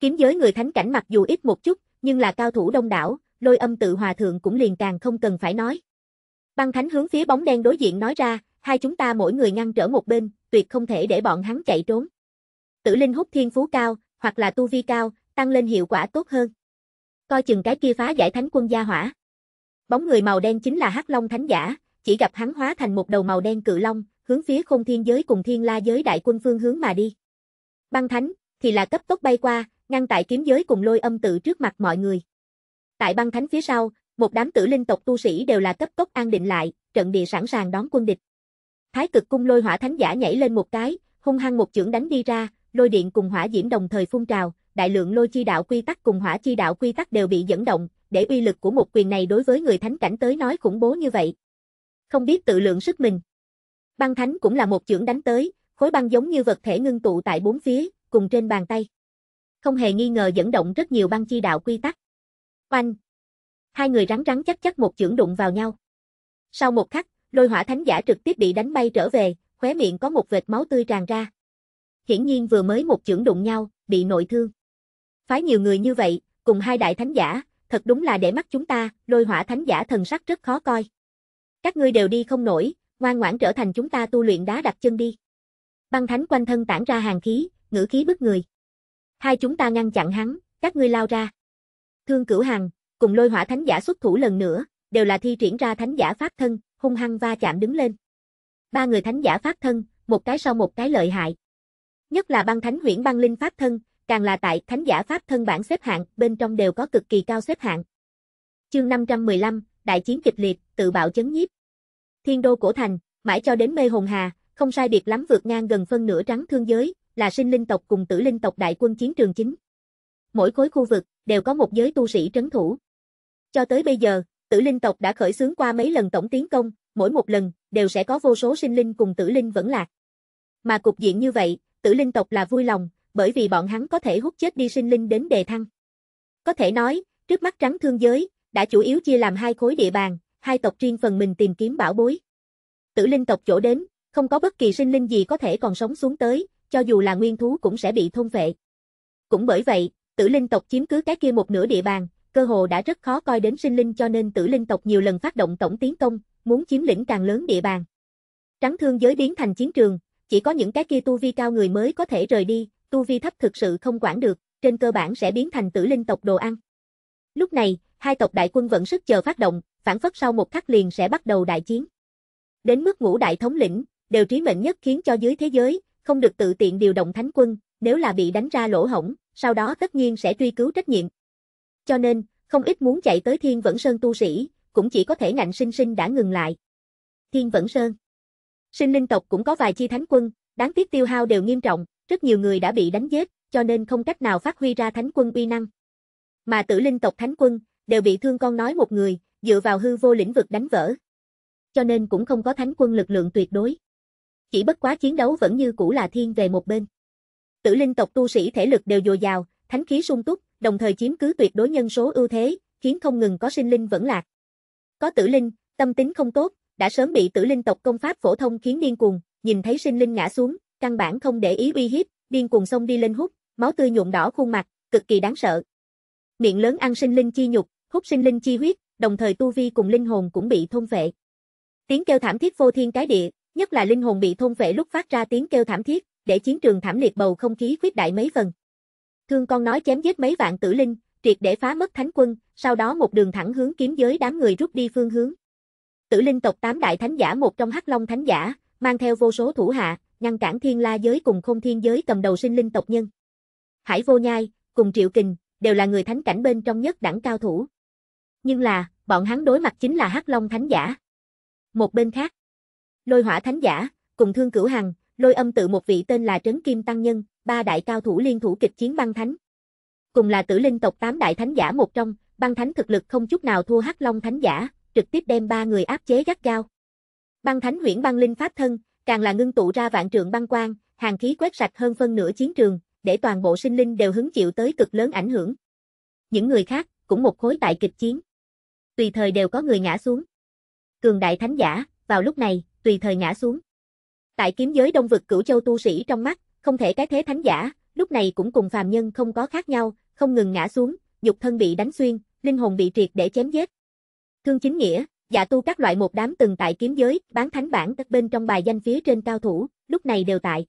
Kiếm giới người thánh cảnh mặc dù ít một chút, nhưng là cao thủ đông đảo, lôi âm tự hòa thượng cũng liền càng không cần phải nói. Băng thánh hướng phía bóng đen đối diện nói ra, hai chúng ta mỗi người ngăn trở một bên, tuyệt không thể để bọn hắn chạy trốn. Tử linh hút thiên phú cao, hoặc là tu vi cao, tăng lên hiệu quả tốt hơn. Coi chừng cái kia phá giải thánh quân gia hỏa. Bóng người màu đen chính là hắc long thánh giả, chỉ gặp hắn hóa thành một đầu màu đen cự long, hướng phía không thiên giới cùng thiên la giới đại quân phương hướng mà đi. Băng thánh, thì là cấp tốc bay qua, ngăn tại kiếm giới cùng lôi âm tự trước mặt mọi người. Tại băng thánh phía sau, một đám tử linh tộc tu sĩ đều là cấp tốc an định lại, trận địa sẵn sàng đón quân địch. Thái cực cung lôi hỏa thánh giả nhảy lên một cái, hung hăng một chưởng đánh đi ra, lôi điện cùng hỏa diễm đồng thời phun trào, đại lượng lôi chi đạo quy tắc cùng hỏa chi đạo quy tắc đều bị dẫn động, để uy lực của một quyền này đối với người thánh cảnh tới nói khủng bố như vậy. Không biết tự lượng sức mình. Băng thánh cũng là một chưởng đánh tới, khối băng giống như vật thể ngưng tụ tại bốn phía, cùng trên bàn tay. Không hề nghi ngờ dẫn động rất nhiều băng chi đạo quy tắc. Oanh! Hai người rắn rắn chắc chắc một chưởng đụng vào nhau. Sau một khắc, lôi hỏa thánh giả trực tiếp bị đánh bay trở về, khóe miệng có một vệt máu tươi tràn ra. Hiển nhiên vừa mới một chưởng đụng nhau, bị nội thương. Phái nhiều người như vậy, cùng hai đại thánh giả, thật đúng là để mắt chúng ta, lôi hỏa thánh giả thần sắc rất khó coi. Các ngươi đều đi không nổi, ngoan ngoãn trở thành chúng ta tu luyện đá đặt chân đi. Băng thánh quanh thân tản ra hàng khí, ngữ khí bức người. Hai chúng ta ngăn chặn hắn, các ngươi lao ra. Thương Cửu Hằng cùng Lôi Hỏa Thánh Giả xuất thủ lần nữa, đều là thi triển ra thánh giả pháp thân, hung hăng va chạm đứng lên. Ba người thánh giả pháp thân, một cái sau một cái lợi hại. Nhất là băng thánh huyễn băng linh pháp thân, càng là tại thánh giả pháp thân bản xếp hạng, bên trong đều có cực kỳ cao xếp hạng. Chương 515, đại chiến kịch liệt, tự bạo chấn nhiếp. Thiên đô cổ thành, mãi cho đến mê hồn hà, không sai biệt lắm vượt ngang gần phân nửa trắng thương giới, là sinh linh tộc cùng tử linh tộc đại quân chiến trường chính. Mỗi khối khu vực đều có một giới tu sĩ trấn thủ. Cho tới bây giờ, tử linh tộc đã khởi xướng qua mấy lần tổng tiến công, mỗi một lần đều sẽ có vô số sinh linh cùng tử linh vẫn lạc. Mà cục diện như vậy, tử linh tộc là vui lòng, bởi vì bọn hắn có thể hút chết đi sinh linh đến đề thăng. Có thể nói, trước mắt trắng thương giới, đã chủ yếu chia làm hai khối địa bàn, hai tộc riêng phần mình tìm kiếm bảo bối. Tử linh tộc chỗ đến, không có bất kỳ sinh linh gì có thể còn sống xuống tới, cho dù là nguyên thú cũng sẽ bị thôn vệ. Cũng bởi vậy, tử linh tộc chiếm cứ cái kia một nửa địa bàn, cơ hồ đã rất khó coi đến sinh linh cho nên tử linh tộc nhiều lần phát động tổng tiến công, muốn chiếm lĩnh càng lớn địa bàn. Trắng thương giới biến thành chiến trường, chỉ có những cái kia tu vi cao người mới có thể rời đi, tu vi thấp thực sự không quản được, trên cơ bản sẽ biến thành tử linh tộc đồ ăn. Lúc này, hai tộc đại quân vẫn sức chờ phát động, phản phất sau một khắc liền sẽ bắt đầu đại chiến. Đến mức ngũ đại thống lĩnh, đều trí mệnh nhất khiến cho dưới thế giới, không được tự tiện điều động thánh quân, nếu là bị đánh ra lỗ hổng, sau đó tất nhiên sẽ truy cứu trách nhiệm. Cho nên, không ít muốn chạy tới Thiên Vẫn Sơn tu sĩ, cũng chỉ có thể ngạnh sinh sinh đã ngừng lại. Thiên Vẫn Sơn Sinh linh tộc cũng có vài chi thánh quân, đáng tiếc tiêu hao đều nghiêm trọng, rất nhiều người đã bị đánh giết, cho nên không cách nào phát huy ra thánh quân uy năng. Mà tử linh tộc thánh quân, đều bị thương con nói một người, dựa vào hư vô lĩnh vực đánh vỡ. Cho nên cũng không có thánh quân lực lượng tuyệt đối. Chỉ bất quá chiến đấu vẫn như cũ là thiên về một bên. Tử linh tộc tu sĩ thể lực đều dồi dào, thánh khí sung túc, đồng thời chiếm cứ tuyệt đối nhân số ưu thế, khiến không ngừng có sinh linh vẫn lạc. Có tử linh, tâm tính không tốt, đã sớm bị tử linh tộc công pháp phổ thông khiến điên cuồng, nhìn thấy sinh linh ngã xuống, căn bản không để ý uy hiếp, điên cuồng xông đi lên hút, máu tươi nhuộm đỏ khuôn mặt, cực kỳ đáng sợ. Miệng lớn ăn sinh linh chi nhục, hút sinh linh chi huyết, đồng thời tu vi cùng linh hồn cũng bị thôn phệ. Tiếng kêu thảm thiết vô thiên cái địa, nhất là linh hồn bị thôn vệ lúc phát ra tiếng kêu thảm thiết, để chiến trường thảm liệt bầu không khí khuyết đại mấy phần. Thương con nói chém giết mấy vạn tử linh, triệt để phá mất thánh quân, sau đó một đường thẳng hướng kiếm giới đám người rút đi phương hướng. Tử linh tộc tám đại thánh giả một trong Hắc Long thánh giả, mang theo vô số thủ hạ, ngăn cản Thiên La giới cùng Không Thiên giới cầm đầu sinh linh tộc nhân. Hải Vô Nhai cùng Triệu Kình đều là người thánh cảnh bên trong nhất đẳng cao thủ. Nhưng là, bọn hắn đối mặt chính là Hắc Long thánh giả. Một bên khác, lôi hỏa thánh giả, cùng thương cửu hằng, lôi âm tự một vị tên là Trấn Kim Tăng Nhân, ba đại cao thủ liên thủ kịch chiến băng thánh. Cùng là tử linh tộc tám đại thánh giả một trong, băng thánh thực lực không chút nào thua hắc long thánh giả, trực tiếp đem ba người áp chế gắt gao. Băng thánh huyễn băng linh pháp thân, càng là ngưng tụ ra vạn trượng băng quang, hàng khí quét sạch hơn phân nửa chiến trường, để toàn bộ sinh linh đều hứng chịu tới cực lớn ảnh hưởng. Những người khác cũng một khối tại kịch chiến. Tùy thời đều có người ngã xuống. Cường đại thánh giả, vào lúc này, tùy thời ngã xuống. Tại kiếm giới đông vực cửu châu tu sĩ trong mắt, không thể cái thế thánh giả, lúc này cũng cùng phàm nhân không có khác nhau, không ngừng ngã xuống, dục thân bị đánh xuyên, linh hồn bị triệt để chém giết. Thương chính nghĩa, giả dạ tu các loại một đám từng tại kiếm giới, bán thánh bản các bên trong bài danh phía trên cao thủ, lúc này đều tại.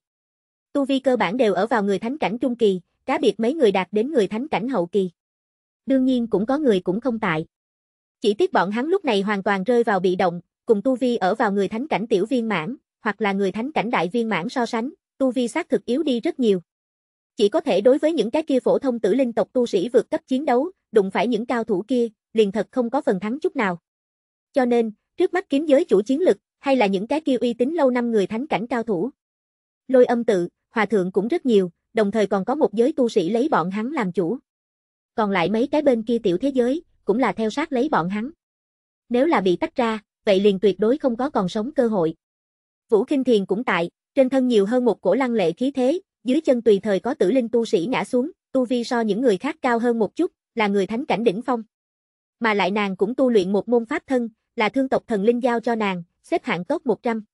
Tu vi cơ bản đều ở vào người thánh cảnh trung kỳ, cá biệt mấy người đạt đến người thánh cảnh hậu kỳ. Đương nhiên cũng có người cũng không tại. Chỉ tiếc bọn hắn lúc này hoàn toàn rơi vào bị động, cùng tu vi ở vào người thánh cảnh tiểu viên mãn, hoặc là người thánh cảnh đại viên mãn so sánh, tu vi xác thực yếu đi rất nhiều. Chỉ có thể đối với những cái kia phổ thông tử linh tộc tu sĩ vượt cấp chiến đấu, đụng phải những cao thủ kia, liền thật không có phần thắng chút nào. Cho nên, trước mắt kiếm giới chủ chiến lực, hay là những cái kia uy tín lâu năm người thánh cảnh cao thủ. Lôi âm tự, hòa thượng cũng rất nhiều, đồng thời còn có một giới tu sĩ lấy bọn hắn làm chủ. Còn lại mấy cái bên kia tiểu thế giới, cũng là theo sát lấy bọn hắn. Nếu là bị tách ra, vậy liền tuyệt đối không có còn sống cơ hội. Vũ Kinh Thiền cũng tại, trên thân nhiều hơn một cổ lăng lệ khí thế, dưới chân tùy thời có tử linh tu sĩ ngã xuống, tu vi so những người khác cao hơn một chút, là người thánh cảnh đỉnh phong. Mà lại nàng cũng tu luyện một môn pháp thân, là thương tộc thần linh giao cho nàng, xếp hạng tốt 100.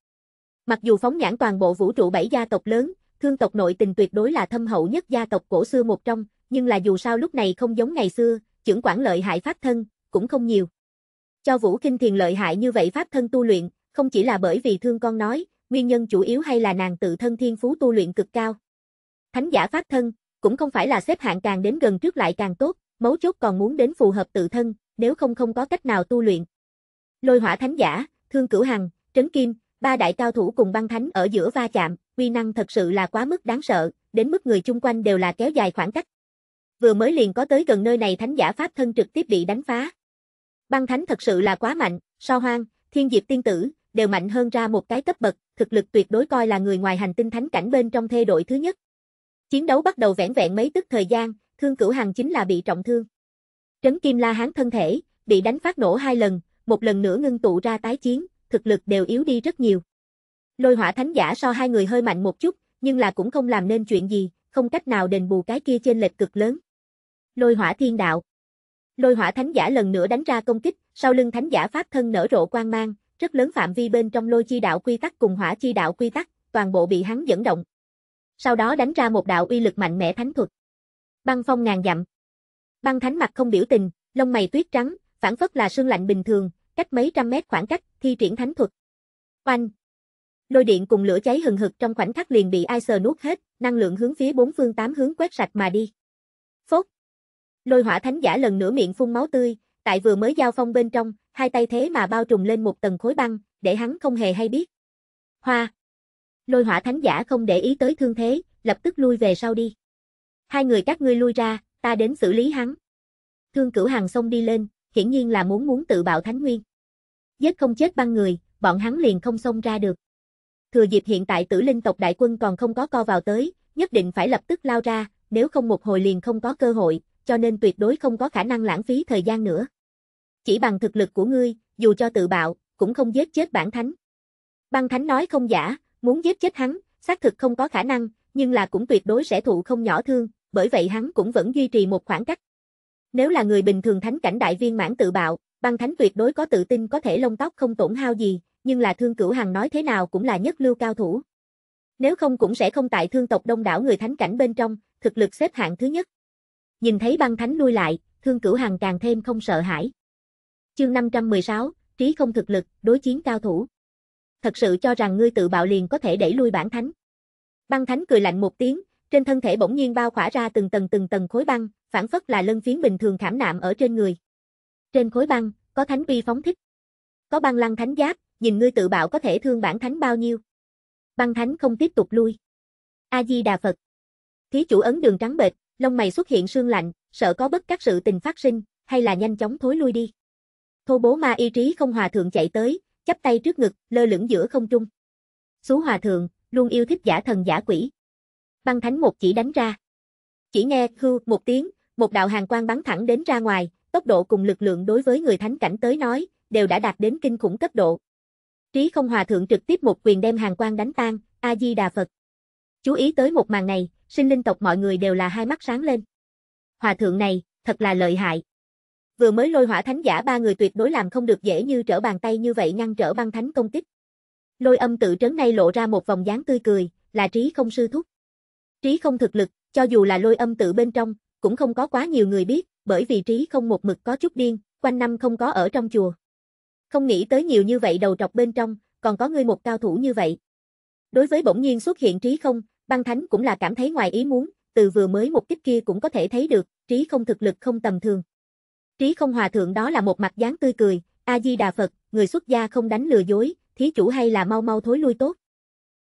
Mặc dù phóng nhãn toàn bộ vũ trụ bảy gia tộc lớn, thương tộc nội tình tuyệt đối là thâm hậu nhất gia tộc cổ xưa một trong, nhưng là dù sao lúc này không giống ngày xưa, trưởng quản lợi hại pháp thân, cũng không nhiều. Cho Vũ Kinh Thiền lợi hại như vậy pháp thân tu luyện, không chỉ là bởi vì thương con nói, nguyên nhân chủ yếu hay là nàng tự thân thiên phú tu luyện cực cao. Thánh giả pháp thân, cũng không phải là xếp hạng càng đến gần trước lại càng tốt, mấu chốt còn muốn đến phù hợp tự thân, nếu không không có cách nào tu luyện. Lôi hỏa thánh giả, thương cửu hằng, trấn kim, ba đại cao thủ cùng băng thánh ở giữa va chạm, uy năng thật sự là quá mức đáng sợ, đến mức người chung quanh đều là kéo dài khoảng cách. Vừa mới liền có tới gần nơi này thánh giả pháp thân trực tiếp bị đánh phá. Băng thánh thật sự là quá mạnh, so hoang, thiên diệp tiên tử, đều mạnh hơn ra một cái cấp bậc, thực lực tuyệt đối coi là người ngoài hành tinh thánh cảnh bên trong thê đội thứ nhất. Chiến đấu bắt đầu vẻn vẹn mấy tức thời gian, Thương Cửu Hằng chính là bị trọng thương. Trấn Kim La Hán thân thể, bị đánh phát nổ hai lần, một lần nữa ngưng tụ ra tái chiến, thực lực đều yếu đi rất nhiều. Lôi hỏa thánh giả so hai người hơi mạnh một chút, nhưng là cũng không làm nên chuyện gì, không cách nào đền bù cái kia trên lệch cực lớn. Lôi hỏa thiên đạo, Lôi hỏa thánh giả lần nữa đánh ra công kích, sau lưng thánh giả pháp thân nở rộ quang mang, rất lớn phạm vi bên trong lôi chi đạo quy tắc cùng hỏa chi đạo quy tắc, toàn bộ bị hắn dẫn động. Sau đó đánh ra một đạo uy lực mạnh mẽ thánh thuật. Băng phong ngàn dặm. Băng thánh mặt không biểu tình, lông mày tuyết trắng, phản phất là sương lạnh bình thường, cách mấy trăm mét khoảng cách, thi triển thánh thuật. Oanh! Lôi điện cùng lửa cháy hừng hực trong khoảnh khắc liền bị ai sờ nuốt hết, năng lượng hướng phía bốn phương tám hướng quét sạch mà đi. Phốt! Lôi hỏa thánh giả lần nữa miệng phun máu tươi, tại vừa mới giao phong bên trong, hai tay thế mà bao trùm lên một tầng khối băng, để hắn không hề hay biết. Hoa! Lôi hỏa thánh giả không để ý tới thương thế, lập tức lui về sau đi. Hai người các ngươi lui ra, ta đến xử lý hắn. Thương cửu hàng xông đi lên, hiển nhiên là muốn muốn tự bạo thánh nguyên. Giết không chết băng người, bọn hắn liền không xông ra được. Thừa dịp hiện tại tử linh tộc đại quân còn không có co vào tới, nhất định phải lập tức lao ra, nếu không một hồi liền không có cơ hội, cho nên tuyệt đối không có khả năng lãng phí thời gian nữa. Chỉ bằng thực lực của ngươi, dù cho tự bạo, cũng không giết chết bản thánh. Băng thánh nói không giả, muốn giết chết hắn, xác thực không có khả năng, nhưng là cũng tuyệt đối sẽ thụ không nhỏ thương, bởi vậy hắn cũng vẫn duy trì một khoảng cách. Nếu là người bình thường thánh cảnh đại viên mãn tự bạo, băng thánh tuyệt đối có tự tin có thể lông tóc không tổn hao gì, nhưng là thương cửu hằng nói thế nào cũng là nhất lưu cao thủ. Nếu không cũng sẽ không tại thương tộc đông đảo người thánh cảnh bên trong, thực lực xếp hạng thứ nhất. Nhìn thấy băng thánh lui lại, thương cửu hàng càng thêm không sợ hãi. Chương 516, trí không thực lực, đối chiến cao thủ. Thật sự cho rằng ngươi tự bạo liền có thể đẩy lui bản thánh. Băng thánh cười lạnh một tiếng, trên thân thể bỗng nhiên bao khỏa ra từng tầng từng tầng khối băng, phản phất là lân phiến bình thường khảm nạm ở trên người. Trên khối băng, có thánh uy phóng thích. Có băng lăng thánh giáp, nhìn ngươi tự bạo có thể thương bản thánh bao nhiêu. Băng thánh không tiếp tục lui. A Di Đà Phật. Thí chủ ấn đường trắng bệt, lông mày xuất hiện sương lạnh, sợ có bất các sự tình phát sinh, hay là nhanh chóng thối lui đi. Thô bố ma y trí không hòa thượng chạy tới, chắp tay trước ngực, lơ lửng giữa không trung. Xú hòa thượng, luôn yêu thích giả thần giả quỷ. Băng thánh một chỉ đánh ra. Chỉ nghe khư một tiếng, một đạo hàng quang bắn thẳng đến ra ngoài, tốc độ cùng lực lượng đối với người thánh cảnh tới nói, đều đã đạt đến kinh khủng cấp độ. Trí không hòa thượng trực tiếp một quyền đem hàng quang đánh tan, A-di-đà Phật. Chú ý tới một màn này, sinh linh tộc mọi người đều là hai mắt sáng lên. Hòa thượng này, thật là lợi hại. Vừa mới lôi hỏa thánh giả ba người tuyệt đối làm không được dễ như trở bàn tay như vậy ngăn trở băng thánh công kích. Lôi âm tự trấn nay lộ ra một vòng dáng tươi cười, là trí không sư thúc. Trí không thực lực, cho dù là lôi âm tự bên trong, cũng không có quá nhiều người biết, bởi vì trí không một mực có chút điên, quanh năm không có ở trong chùa. Không nghĩ tới nhiều như vậy đầu trọc bên trong, còn có người một cao thủ như vậy. Đối với bỗng nhiên xuất hiện trí không, Băng Thánh cũng là cảm thấy ngoài ý muốn, từ vừa mới một kích kia cũng có thể thấy được, trí không thực lực không tầm thường. Trí không hòa thượng đó là một mặt dáng tươi cười, A-di-đà Phật, người xuất gia không đánh lừa dối, thí chủ hay là mau mau thối lui tốt.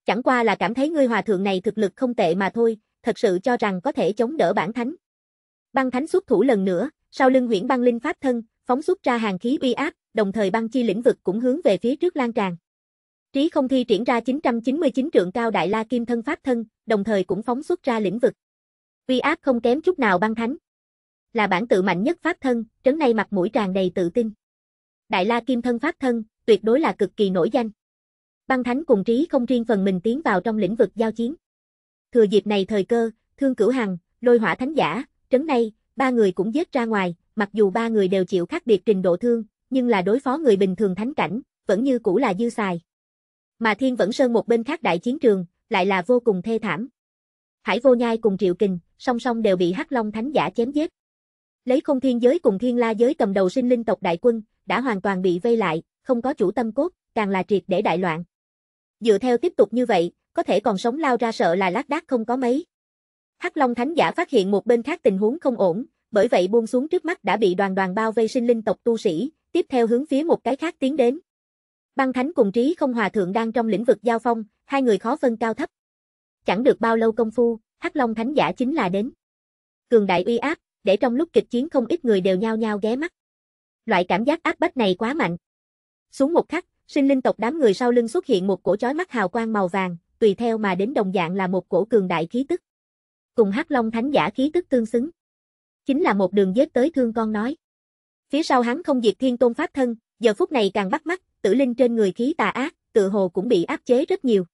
Chẳng qua là cảm thấy ngươi hòa thượng này thực lực không tệ mà thôi, thật sự cho rằng có thể chống đỡ bản thánh. Băng thánh xuất thủ lần nữa, sau lưng huyễn băng linh pháp thân, phóng xuất ra hàng khí uy áp, đồng thời băng chi lĩnh vực cũng hướng về phía trước lan tràn. Trí không thi triển ra 999 trượng cao đại la kim thân pháp thân, đồng thời cũng phóng xuất ra lĩnh vực. vi áp không kém chút nào băng thánh. Là bản tự mạnh nhất pháp thân, trấn nay mặt mũi tràn đầy tự tin. Đại la kim thân pháp thân, tuyệt đối là cực kỳ nổi danh. Băng thánh cùng trí không riêng phần mình tiến vào trong lĩnh vực giao chiến. Thừa dịp này thời cơ, thương cửu hằng, lôi hỏa thánh giả, trấn nay, ba người cũng giết ra ngoài, mặc dù ba người đều chịu khác biệt trình độ thương, nhưng là đối phó người bình thường thánh cảnh, vẫn như cũ là dư xài. Mà Thiên Vẫn Sơn một bên khác đại chiến trường, lại là vô cùng thê thảm. Hải Vô Nhai cùng Triệu Kình, song song đều bị Hắc Long Thánh Giả chém giết. Lấy không thiên giới cùng thiên la giới cầm đầu sinh linh tộc đại quân, đã hoàn toàn bị vây lại, không có chủ tâm cốt, càng là triệt để đại loạn. Dựa theo tiếp tục như vậy, có thể còn sống lao ra sợ là lác đác không có mấy. Hắc Long Thánh Giả phát hiện một bên khác tình huống không ổn, bởi vậy buông xuống trước mắt đã bị đoàn đoàn bao vây sinh linh tộc tu sĩ, tiếp theo hướng phía một cái khác tiến đến. Băng Thánh cùng Trí Không Hòa Thượng đang trong lĩnh vực giao phong, hai người khó phân cao thấp. Chẳng được bao lâu công phu, Hắc Long Thánh giả chính là đến. Cường đại uy áp, để trong lúc kịch chiến không ít người đều nhao nhao ghé mắt. Loại cảm giác áp bách này quá mạnh. Xuống một khắc, sinh linh tộc đám người sau lưng xuất hiện một cổ chói mắt hào quang màu vàng, tùy theo mà đến đồng dạng là một cổ cường đại khí tức. Cùng Hắc Long Thánh giả khí tức tương xứng. Chính là một đường giết tới thương con nói. Phía sau hắn không diệt thiên tôn pháp thân, giờ phút này càng bắt mắt, tử linh trên người khí tà ác, tự hồ cũng bị áp chế rất nhiều.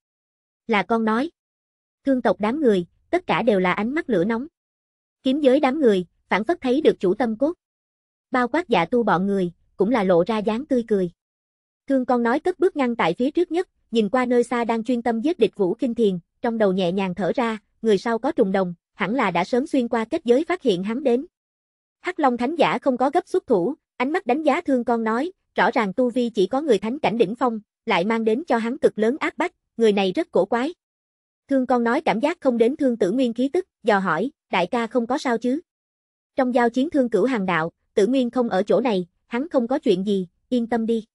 Là con nói. Thương tộc đám người, tất cả đều là ánh mắt lửa nóng. Kiếm giới đám người, phản phất thấy được chủ tâm cốt. Bao quát dạ tu bọn người, cũng là lộ ra dáng tươi cười. Thương con nói cất bước ngăn tại phía trước nhất, nhìn qua nơi xa đang chuyên tâm giết địch Vũ Kinh Thiền, trong đầu nhẹ nhàng thở ra, người sau có trùng đồng, hẳn là đã sớm xuyên qua kết giới phát hiện hắn đến. Hắc Long Thánh Giả không có gấp xuất thủ, ánh mắt đánh giá thương con nói, rõ ràng tu vi chỉ có người thánh cảnh đỉnh phong, lại mang đến cho hắn cực lớn ác bách, người này rất cổ quái. Thương con nói cảm giác không đến thương tử nguyên khí tức, dò hỏi, đại ca không có sao chứ? Trong giao chiến thương cửu hàng đạo, tử nguyên không ở chỗ này, hắn không có chuyện gì, yên tâm đi.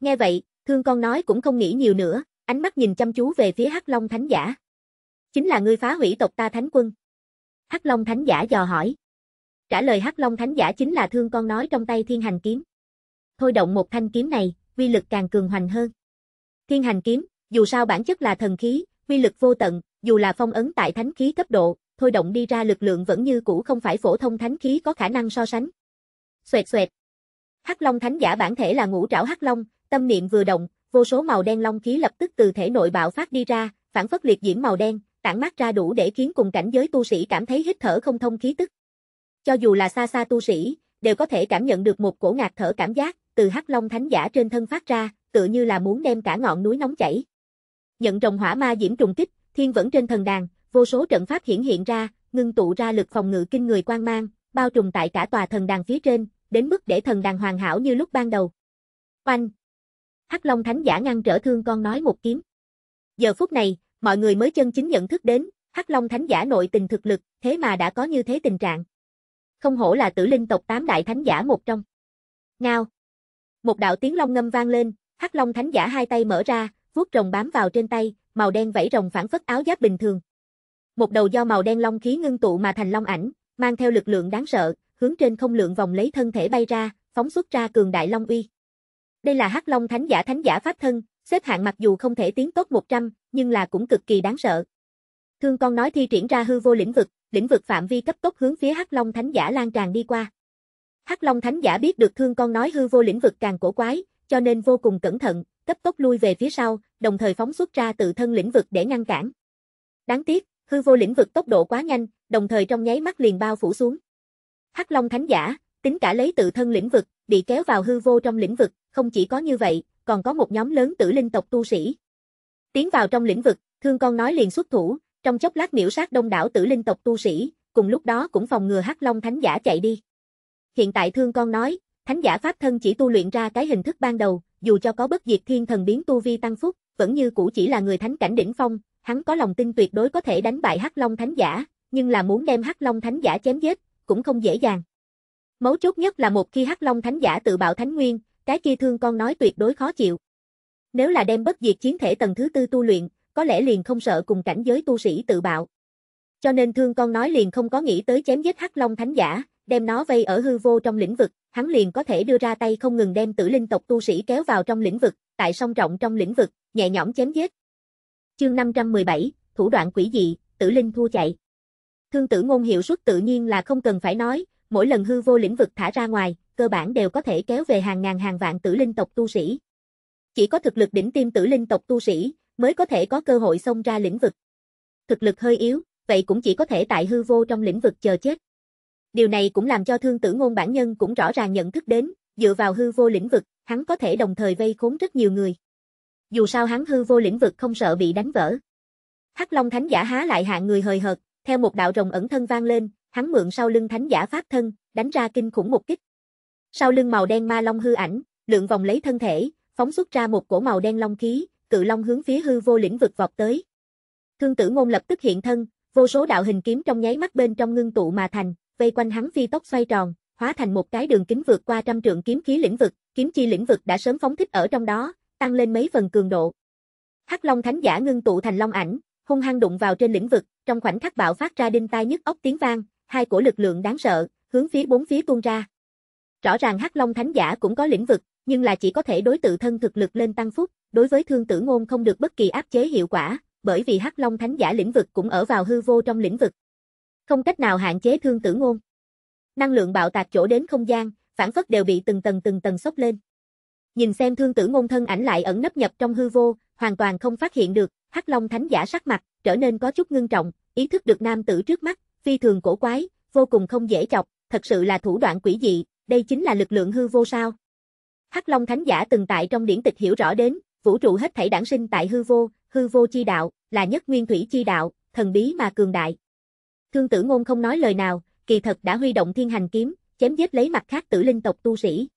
Nghe vậy, thương con nói cũng không nghĩ nhiều nữa, ánh mắt nhìn chăm chú về phía Hắc Long Thánh Giả. Chính là ngươi phá hủy tộc ta Thánh Quân. Hắc Long Thánh Giả dò hỏi. Trả lời Hắc Long Thánh Giả chính là thương con nói trong tay Thiên Hành Kiếm thôi động một thanh kiếm này, uy lực càng cường hoành hơn. Thiên hành kiếm, dù sao bản chất là thần khí, uy lực vô tận, dù là phong ấn tại thánh khí cấp độ, thôi động đi ra lực lượng vẫn như cũ không phải phổ thông thánh khí có khả năng so sánh. Xoẹt xoẹt. Hắc Long Thánh giả bản thể là ngũ trảo Hắc Long, tâm niệm vừa động, vô số màu đen long khí lập tức từ thể nội bạo phát đi ra, phản phất liệt diễm màu đen, tản mát ra đủ để khiến cùng cảnh giới tu sĩ cảm thấy hít thở không thông khí tức. Cho dù là xa xa tu sĩ, đều có thể cảm nhận được một cổ ngạt thở cảm giác, từ hắc long thánh giả trên thân phát ra, tựa như là muốn đem cả ngọn núi nóng chảy. Nhận rồng hỏa ma diễm trùng kích, thiên vẫn trên thần đàn, vô số trận pháp hiển hiện ra, ngưng tụ ra lực phòng ngự kinh người quang mang, bao trùm tại cả tòa thần đàn phía trên, đến mức để thần đàn hoàn hảo như lúc ban đầu. Oanh! Hắc Long Thánh giả ngăn trở thương con nói một kiếm. Giờ phút này, mọi người mới chân chính nhận thức đến, Hắc Long Thánh giả nội tình thực lực, thế mà đã có như thế tình trạng. Không hổ là tử linh tộc tám đại thánh giả một trong. Ngao! Một đạo tiếng long ngâm vang lên, Hắc Long Thánh Giả hai tay mở ra, vuốt rồng bám vào trên tay, màu đen vẫy rồng phản phất áo giáp bình thường. Một đầu do màu đen long khí ngưng tụ mà thành long ảnh, mang theo lực lượng đáng sợ, hướng trên không lượng vòng lấy thân thể bay ra, phóng xuất ra cường đại long uy. Đây là Hắc Long Thánh Giả Thánh Giả pháp thân, xếp hạng mặc dù không thể tiến tốt 100, nhưng là cũng cực kỳ đáng sợ. Thương con nói thi triển ra hư vô lĩnh vực, lĩnh vực phạm vi cấp tốc hướng phía Hắc Long Thánh Giả lan tràn đi qua. Hắc Long Thánh giả biết được thương con nói hư vô lĩnh vực càng cổ quái, cho nên vô cùng cẩn thận, cấp tốc lui về phía sau, đồng thời phóng xuất ra tự thân lĩnh vực để ngăn cản. Đáng tiếc, hư vô lĩnh vực tốc độ quá nhanh, đồng thời trong nháy mắt liền bao phủ xuống. Hắc Long Thánh giả, tính cả lấy tự thân lĩnh vực, bị kéo vào hư vô trong lĩnh vực, không chỉ có như vậy, còn có một nhóm lớn tử linh tộc tu sĩ. Tiến vào trong lĩnh vực, thương con nói liền xuất thủ, trong chốc lát miểu sát đông đảo tử linh tộc tu sĩ, cùng lúc đó cũng phòng ngừa Hắc Long Thánh giả chạy đi. Hiện tại thương con nói, thánh giả pháp thân chỉ tu luyện ra cái hình thức ban đầu, dù cho có bất diệt thiên thần biến tu vi tăng phúc, vẫn như cũ chỉ là người thánh cảnh đỉnh phong, hắn có lòng tin tuyệt đối có thể đánh bại Hắc Long thánh giả, nhưng là muốn đem Hắc Long thánh giả chém giết, cũng không dễ dàng. Mấu chốt nhất là một khi Hắc Long thánh giả tự bạo thánh nguyên, cái kia thương con nói tuyệt đối khó chịu. Nếu là đem bất diệt chiến thể tầng thứ tư tu luyện, có lẽ liền không sợ cùng cảnh giới tu sĩ tự bạo. Cho nên thương con nói liền không có nghĩ tới chém giết Hắc Long thánh giả, đem nó vây ở hư vô trong lĩnh vực, hắn liền có thể đưa ra tay không ngừng đem tử linh tộc tu sĩ kéo vào trong lĩnh vực, tại song trọng trong lĩnh vực, nhẹ nhõm chém giết. Chương 517, thủ đoạn quỷ dị, tử linh thua chạy. Thương tử ngôn hiệu suất tự nhiên là không cần phải nói, mỗi lần hư vô lĩnh vực thả ra ngoài, cơ bản đều có thể kéo về hàng ngàn hàng vạn tử linh tộc tu sĩ. Chỉ có thực lực đỉnh tiêm tử linh tộc tu sĩ mới có thể có cơ hội xông ra lĩnh vực. Thực lực hơi yếu, vậy cũng chỉ có thể tại hư vô trong lĩnh vực chờ chết. Điều này cũng làm cho thương tử ngôn bản nhân cũng rõ ràng nhận thức đến, dựa vào hư vô lĩnh vực, hắn có thể đồng thời vây khốn rất nhiều người. Dù sao hắn hư vô lĩnh vực không sợ bị đánh vỡ. Hắc Long Thánh Giả há lại hạng người hời hợt, theo một đạo rồng ẩn thân vang lên, hắn mượn sau lưng Thánh Giả pháp thân, đánh ra kinh khủng một kích. Sau lưng màu đen ma long hư ảnh, lượng vòng lấy thân thể, phóng xuất ra một cổ màu đen long khí, cự long hướng phía hư vô lĩnh vực vọt tới. Thương Tử Ngôn lập tức hiện thân, vô số đạo hình kiếm trong nháy mắt bên trong ngưng tụ mà thành, vây quanh hắn phi tốc xoay tròn, hóa thành một cái đường kính vượt qua trăm trượng kiếm khí lĩnh vực, kiếm chi lĩnh vực đã sớm phóng thích ở trong đó, tăng lên mấy phần cường độ. Hắc Long Thánh Giả ngưng tụ thành long ảnh, hung hăng đụng vào trên lĩnh vực, trong khoảnh khắc bạo phát ra đinh tai nhức óc tiếng vang, hai cổ lực lượng đáng sợ, hướng phía bốn phía tuôn ra. Rõ ràng Hắc Long Thánh Giả cũng có lĩnh vực, nhưng là chỉ có thể đối tự thân thực lực lên tăng phúc, đối với Thương Tử Ngôn không được bất kỳ áp chế hiệu quả, bởi vì Hắc Long Thánh Giả lĩnh vực cũng ở vào hư vô trong lĩnh vực không cách nào hạn chế thương tử ngôn. Năng lượng bạo tạc chỗ đến không gian, phản phất đều bị từng tầng từng tầng sốc lên. Nhìn xem thương tử ngôn thân ảnh lại ẩn nấp nhập trong hư vô, hoàn toàn không phát hiện được, Hắc Long Thánh giả sắc mặt trở nên có chút ngưng trọng, ý thức được nam tử trước mắt, phi thường cổ quái, vô cùng không dễ chọc, thật sự là thủ đoạn quỷ dị, đây chính là lực lượng hư vô sao? Hắc Long Thánh giả từng tại trong điển tịch hiểu rõ đến, vũ trụ hết thảy đản sinh tại hư vô, hư vô chi đạo là nhất nguyên thủy chi đạo, thần bí mà cường đại. Thương tử ngôn không nói lời nào, kỳ thật đã huy động thiên hành kiếm, chém giết lấy mặt khác tử linh tộc tu sĩ.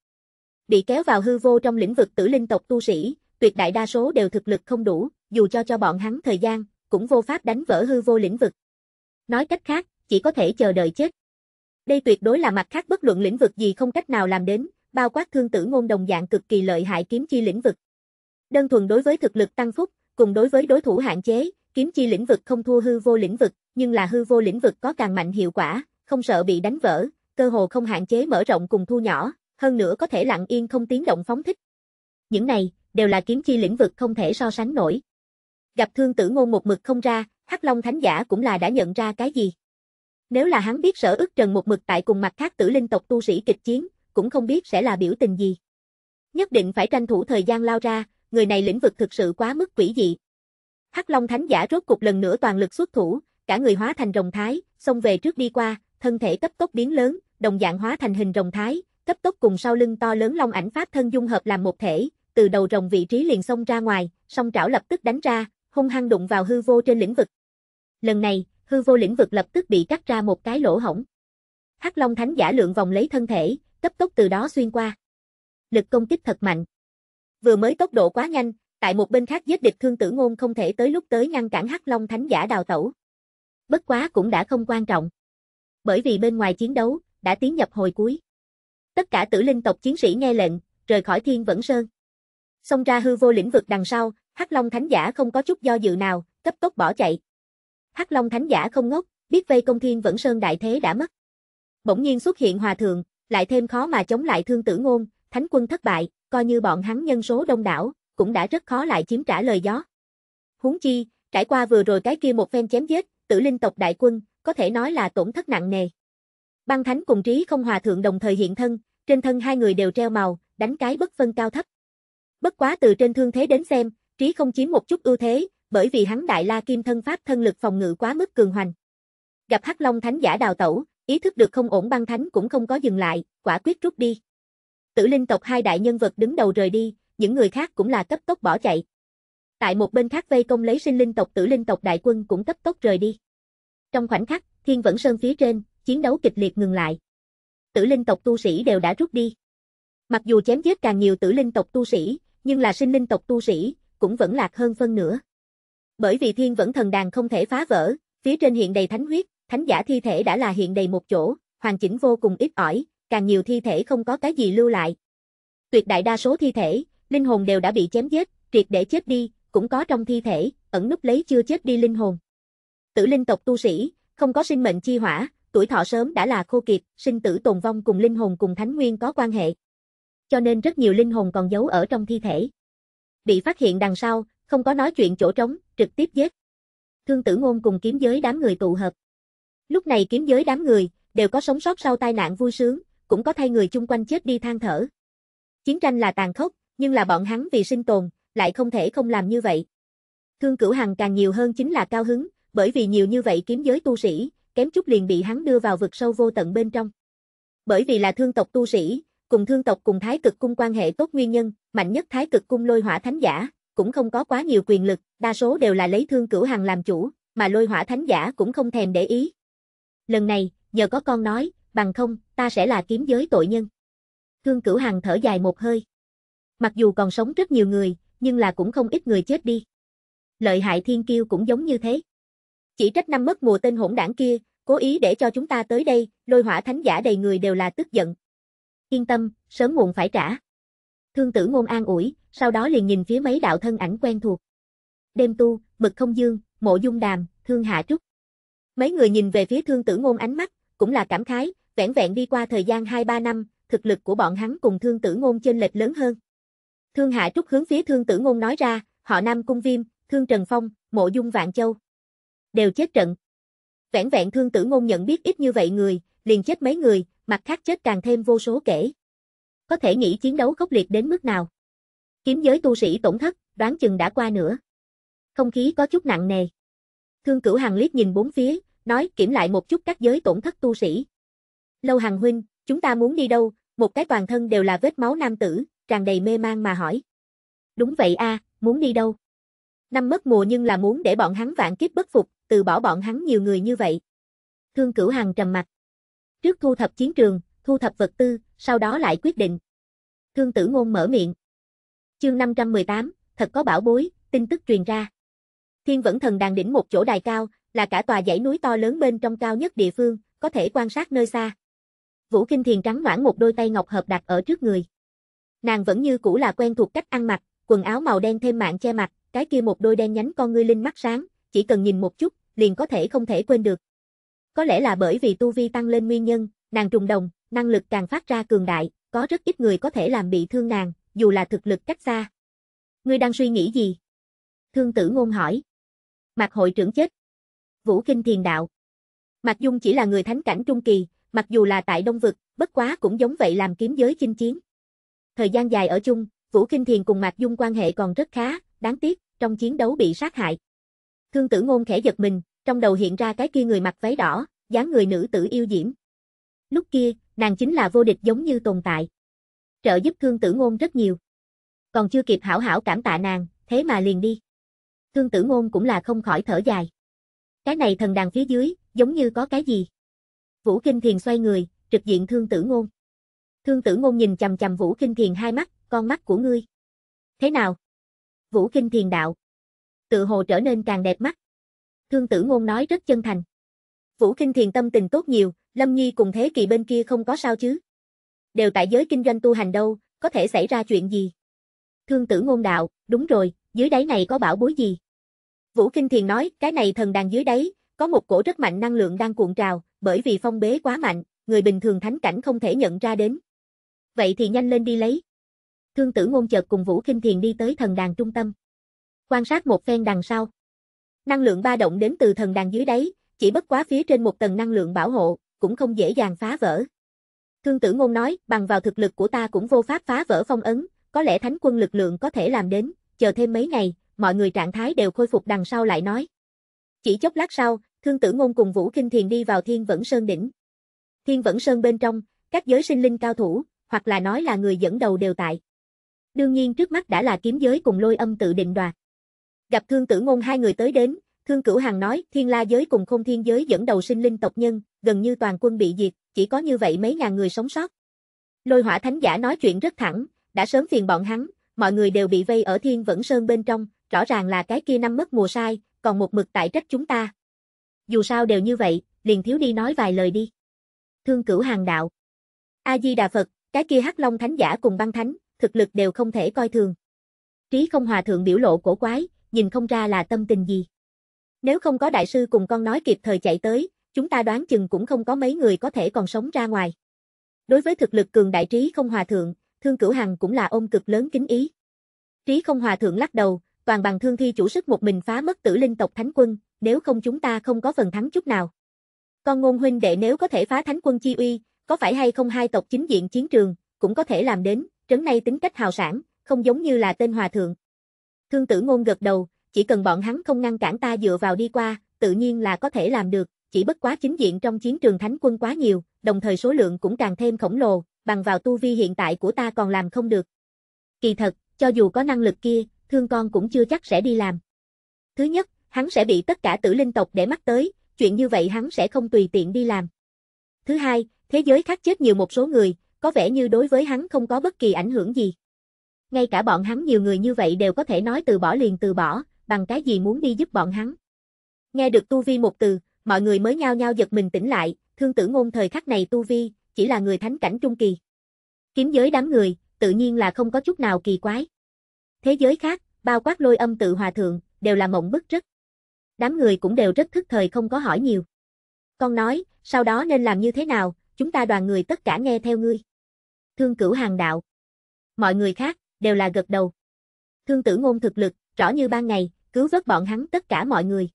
Bị kéo vào hư vô trong lĩnh vực tử linh tộc tu sĩ, tuyệt đại đa số đều thực lực không đủ, dù cho cho bọn hắn thời gian, cũng vô pháp đánh vỡ hư vô lĩnh vực. Nói cách khác, chỉ có thể chờ đợi chết. Đây tuyệt đối là mặt khác bất luận lĩnh vực gì không cách nào làm đến, bao quát thương tử ngôn đồng dạng cực kỳ lợi hại kiếm chi lĩnh vực. Đơn thuần đối với thực lực tăng phúc, cùng đối với đối thủ hạn chế, kiếm chi lĩnh vực không thua hư vô lĩnh vực, nhưng là hư vô lĩnh vực có càng mạnh hiệu quả, không sợ bị đánh vỡ, cơ hồ không hạn chế mở rộng cùng thu nhỏ, hơn nữa có thể lặng yên không tiếng động phóng thích. Những này đều là kiếm chi lĩnh vực không thể so sánh nổi. Gặp Thương Tử Ngôn một mực không ra, Hắc Long Thánh Giả cũng là đã nhận ra cái gì. Nếu là hắn biết Sở Ức Trần một mực tại cùng mặt khác tử linh tộc tu sĩ kịch chiến, cũng không biết sẽ là biểu tình gì. Nhất định phải tranh thủ thời gian lao ra, người này lĩnh vực thực sự quá mức quỷ dị. Hắc Long Thánh Giả rốt cục lần nữa toàn lực xuất thủ, cả người hóa thành rồng thái, xông về trước đi qua, thân thể cấp tốc biến lớn, đồng dạng hóa thành hình rồng thái, cấp tốc cùng sau lưng to lớn long ảnh pháp thân dung hợp làm một thể, từ đầu rồng vị trí liền xông ra ngoài, song trảo lập tức đánh ra, hung hăng đụng vào hư vô trên lĩnh vực. Lần này, hư vô lĩnh vực lập tức bị cắt ra một cái lỗ hổng. Hắc Long Thánh giả lượng vòng lấy thân thể, cấp tốc từ đó xuyên qua. Lực công kích thật mạnh. Vừa mới tốc độ quá nhanh, tại một bên khác giết địch thương tử ngôn không thể tới lúc tới ngăn cản Hắc Long Thánh giả đào tẩu bất quá cũng đã không quan trọng. Bởi vì bên ngoài chiến đấu, đã tiến nhập hồi cuối. Tất cả tử linh tộc chiến sĩ nghe lệnh, rời khỏi Thiên Vẫn Sơn. Xông ra hư vô lĩnh vực đằng sau, Hắc Long Thánh Giả không có chút do dự nào, cấp tốc bỏ chạy. Hắc Long Thánh Giả không ngốc, biết vây công Thiên Vẫn Sơn đại thế đã mất. Bỗng nhiên xuất hiện hòa thượng, lại thêm khó mà chống lại thương tử ngôn, thánh quân thất bại, coi như bọn hắn nhân số đông đảo, cũng đã rất khó lại chiếm trả lời gió. Huống chi, trải qua vừa rồi cái kia một phen chém giết, tử linh tộc đại quân, có thể nói là tổn thất nặng nề. Băng Thánh cùng Trí Không Hòa Thượng đồng thời hiện thân, trên thân hai người đều treo màu, đánh cái bất phân cao thấp. Bất quá từ trên thương thế đến xem, Trí Không chiếm một chút ưu thế, bởi vì hắn Đại La Kim thân pháp thân lực phòng ngự quá mức cường hoành. Gặp Hắc Long Thánh giả đào tẩu, ý thức được không ổn Băng Thánh cũng không có dừng lại, quả quyết rút đi. Tử linh tộc hai đại nhân vật đứng đầu rời đi, những người khác cũng là cấp tốc bỏ chạy. Tại một bên khác vây công lấy sinh linh tộc tử linh tộc đại quân cũng cấp tốc rời đi. Trong khoảnh khắc, Thiên Vẫn Sơn phía trên, chiến đấu kịch liệt ngừng lại. Tử linh tộc tu sĩ đều đã rút đi. Mặc dù chém giết càng nhiều tử linh tộc tu sĩ, nhưng là sinh linh tộc tu sĩ, cũng vẫn lạc hơn phân nữa Bởi vì Thiên Vẫn Thần Đàn không thể phá vỡ, phía trên hiện đầy thánh huyết, thánh giả thi thể đã là hiện đầy một chỗ, hoàn chỉnh vô cùng ít ỏi, càng nhiều thi thể không có cái gì lưu lại. Tuyệt đại đa số thi thể, linh hồn đều đã bị chém giết, triệt để chết đi, cũng có trong thi thể, ẩn núp lấy chưa chết đi linh hồn. Tử linh tộc tu sĩ, không có sinh mệnh chi hỏa, tuổi thọ sớm đã là khô kiệt, sinh tử tồn vong cùng linh hồn cùng thánh nguyên có quan hệ. Cho nên rất nhiều linh hồn còn giấu ở trong thi thể. Bị phát hiện đằng sau, không có nói chuyện chỗ trống, trực tiếp giết. Thương tử ngôn cùng kiếm giới đám người tụ hợp. Lúc này kiếm giới đám người, đều có sống sót sau tai nạn vui sướng, cũng có thay người chung quanh chết đi than thở. Chiến tranh là tàn khốc, nhưng là bọn hắn vì sinh tồn, lại không thể không làm như vậy. Thương Cửu Hằng càng nhiều hơn chính là cao hứng, bởi vì nhiều như vậy kiếm giới tu sĩ, kém chút liền bị hắn đưa vào vực sâu vô tận bên trong. Bởi vì là thương tộc tu sĩ, cùng thương tộc cùng thái cực cung quan hệ tốt nguyên nhân, mạnh nhất thái cực cung lôi hỏa thánh giả, cũng không có quá nhiều quyền lực, đa số đều là lấy thương cửu hàng làm chủ, mà lôi hỏa thánh giả cũng không thèm để ý. Lần này, nhờ có con nói, bằng không, ta sẽ là kiếm giới tội nhân. Thương cửu hàng thở dài một hơi. Mặc dù còn sống rất nhiều người, nhưng là cũng không ít người chết đi. Lợi hại thiên kiêu cũng giống như thế. Chỉ trách năm mất mùa tên hỗn đảng kia, cố ý để cho chúng ta tới đây, lôi hỏa thánh giả đầy người đều là tức giận. Yên tâm, sớm muộn phải trả. Thương tử ngôn an ủi, sau đó liền nhìn phía mấy đạo thân ảnh quen thuộc. Đêm tu, mực không dương, mộ dung đàm, thương hạ trúc. Mấy người nhìn về phía thương tử ngôn ánh mắt, cũng là cảm khái, vẹn vẹn đi qua thời gian 2-3 năm, thực lực của bọn hắn cùng thương tử ngôn trên lệch lớn hơn. Thương Hạ Trúc hướng phía Thương Tử Ngôn nói ra, họ Nam Cung Viêm, Thương Trần Phong, Mộ Dung Vạn Châu. Đều chết trận. vẹn vẹn Thương Tử Ngôn nhận biết ít như vậy người, liền chết mấy người, mặt khác chết càng thêm vô số kể. Có thể nghĩ chiến đấu khốc liệt đến mức nào. Kiếm giới tu sĩ tổn thất, đoán chừng đã qua nữa. Không khí có chút nặng nề. Thương Cửu hằng liếc nhìn bốn phía, nói kiểm lại một chút các giới tổn thất tu sĩ. Lâu hằng huynh, chúng ta muốn đi đâu? Một cái toàn thân đều là vết máu nam tử, tràn đầy mê mang mà hỏi. Đúng vậy a, muốn đi đâu? Năm mất mùa nhưng là muốn để bọn hắn vạn kiếp bất phục, từ bỏ bọn hắn nhiều người như vậy. Thương Cửu Hằng trầm mặt. Trước thu thập chiến trường, thu thập vật tư, sau đó lại quyết định. Thương Tử Ngôn mở miệng. Chương 518, thật có bảo bối, tin tức truyền ra. Thiên Vẫn Thần đàn đỉnh một chỗ đài cao, là cả tòa dãy núi to lớn bên trong cao nhất địa phương, có thể quan sát nơi xa. Vũ Kinh Thiền trắng ngoãn một đôi tay ngọc hợp đặt ở trước người. Nàng vẫn như cũ là quen thuộc cách ăn mặc, quần áo màu đen thêm mạng che mặt, cái kia một đôi đen nhánh con ngươi linh mắt sáng, chỉ cần nhìn một chút, liền có thể không thể quên được. Có lẽ là bởi vì tu vi tăng lên nguyên nhân, nàng trùng đồng, năng lực càng phát ra cường đại, có rất ít người có thể làm bị thương nàng, dù là thực lực cách xa. Ngươi đang suy nghĩ gì? Thương tử ngôn hỏi. Mạc hội trưởng chết. Vũ Kinh Thiền Đạo. Mạc Dung chỉ là người thánh cảnh trung kỳ, mặc dù là tại Đông Vực, bất quá cũng giống vậy làm kiếm giới chinh chiến. Thời gian dài ở chung, Vũ Kinh Thiền cùng Mạc Dung quan hệ còn rất khá, đáng tiếc, trong chiến đấu bị sát hại. Thương tử ngôn khẽ giật mình, trong đầu hiện ra cái kia người mặc váy đỏ, dáng người nữ tử yêu diễm. Lúc kia, nàng chính là vô địch giống như tồn tại. Trợ giúp thương tử ngôn rất nhiều. Còn chưa kịp hảo hảo cảm tạ nàng, thế mà liền đi. Thương tử ngôn cũng là không khỏi thở dài. Cái này thần đàn phía dưới, giống như có cái gì. Vũ Kinh Thiền xoay người, trực diện thương tử ngôn. Thương tử ngôn nhìn chầm chầm Vũ Kinh Thiền hai mắt, con mắt của ngươi. Thế nào? Vũ Kinh Thiền đạo. Tự hồ trở nên càng đẹp mắt. Thương tử ngôn nói rất chân thành. Vũ Kinh Thiền tâm tình tốt nhiều, Lâm Nhi cùng thế kỳ bên kia không có sao chứ. Đều tại giới kinh doanh tu hành đâu, có thể xảy ra chuyện gì? Thương tử ngôn đạo, đúng rồi, dưới đáy này có bảo bối gì? Vũ Kinh Thiền nói, cái này thần đàn dưới đáy, có một cổ rất mạnh năng lượng đang cuộn trào, bởi vì phong bế quá mạnh, người bình thường thánh cảnh không thể nhận ra đến, Vậy thì nhanh lên đi lấy. Thương tử ngôn chợt cùng Vũ Kinh Thiền đi tới thần đàn trung tâm. Quan sát một phen đằng sau. Năng lượng ba động đến từ thần đàn dưới đáy, chỉ bất quá phía trên một tầng năng lượng bảo hộ, cũng không dễ dàng phá vỡ. Thương tử ngôn nói, bằng vào thực lực của ta cũng vô pháp phá vỡ phong ấn, có lẽ thánh quân lực lượng có thể làm đến, chờ thêm mấy ngày, mọi người trạng thái đều khôi phục đằng sau lại nói. Chỉ chốc lát sau, Thương Tử Ngôn cùng Vũ Kinh Thiền đi vào Thiên Vẫn Sơn đỉnh. Thiên Vẫn Sơn bên trong, các giới sinh linh cao thủ, hoặc là nói là người dẫn đầu đều tại. Đương nhiên trước mắt đã là kiếm giới cùng lôi âm tự định đoạt. Gặp thương tử ngôn hai người tới đến, thương cửu hàng nói thiên la giới cùng không thiên giới dẫn đầu sinh linh tộc nhân, gần như toàn quân bị diệt, chỉ có như vậy mấy ngàn người sống sót. Lôi hỏa thánh giả nói chuyện rất thẳng, đã sớm phiền bọn hắn, mọi người đều bị vây ở thiên vẫn sơn bên trong, rõ ràng là cái kia năm mất mùa sai, còn một mực tại trách chúng ta. Dù sao đều như vậy, liền thiếu đi nói vài lời đi. Thương cửu hàng đạo. A-di-đà Phật, cái kia Hắc Long Thánh giả cùng băng thánh, thực lực đều không thể coi thường. Trí không hòa thượng biểu lộ cổ quái, nhìn không ra là tâm tình gì. Nếu không có đại sư cùng con nói kịp thời chạy tới, chúng ta đoán chừng cũng không có mấy người có thể còn sống ra ngoài. Đối với thực lực cường đại trí không hòa thượng, Thương Cửu Hằng cũng là ôm cực lớn kính ý. Trí không hòa thượng lắc đầu, toàn bằng thương thi chủ sức một mình phá mất tử linh tộc thánh quân, nếu không chúng ta không có phần thắng chút nào. Con ngôn huynh đệ nếu có thể phá thánh quân chi uy, có phải hay không hai tộc chính diện chiến trường, cũng có thể làm đến, trấn nay tính cách hào sản, không giống như là tên hòa thượng. Thương tử ngôn gật đầu, chỉ cần bọn hắn không ngăn cản ta dựa vào đi qua, tự nhiên là có thể làm được, chỉ bất quá chính diện trong chiến trường thánh quân quá nhiều, đồng thời số lượng cũng càng thêm khổng lồ, bằng vào tu vi hiện tại của ta còn làm không được. Kỳ thật, cho dù có năng lực kia, thương con cũng chưa chắc sẽ đi làm. Thứ nhất, hắn sẽ bị tất cả tử linh tộc để mắt tới, chuyện như vậy hắn sẽ không tùy tiện đi làm. Thứ hai, Thế giới khác chết nhiều một số người, có vẻ như đối với hắn không có bất kỳ ảnh hưởng gì. Ngay cả bọn hắn nhiều người như vậy đều có thể nói từ bỏ liền từ bỏ, bằng cái gì muốn đi giúp bọn hắn. Nghe được tu vi một từ, mọi người mới nhao nhao giật mình tỉnh lại, thương tử ngôn thời khắc này tu vi, chỉ là người thánh cảnh trung kỳ. Kiếm giới đám người, tự nhiên là không có chút nào kỳ quái. Thế giới khác, bao quát lôi âm tự hòa thượng, đều là mộng bức rất. Đám người cũng đều rất thức thời không có hỏi nhiều. Con nói, sau đó nên làm như thế nào, chúng ta đoàn người tất cả nghe theo ngươi. Thương cửu hàng đạo. Mọi người khác, đều là gật đầu. Thương tử ngôn thực lực, rõ như ban ngày, cứu vớt bọn hắn tất cả mọi người.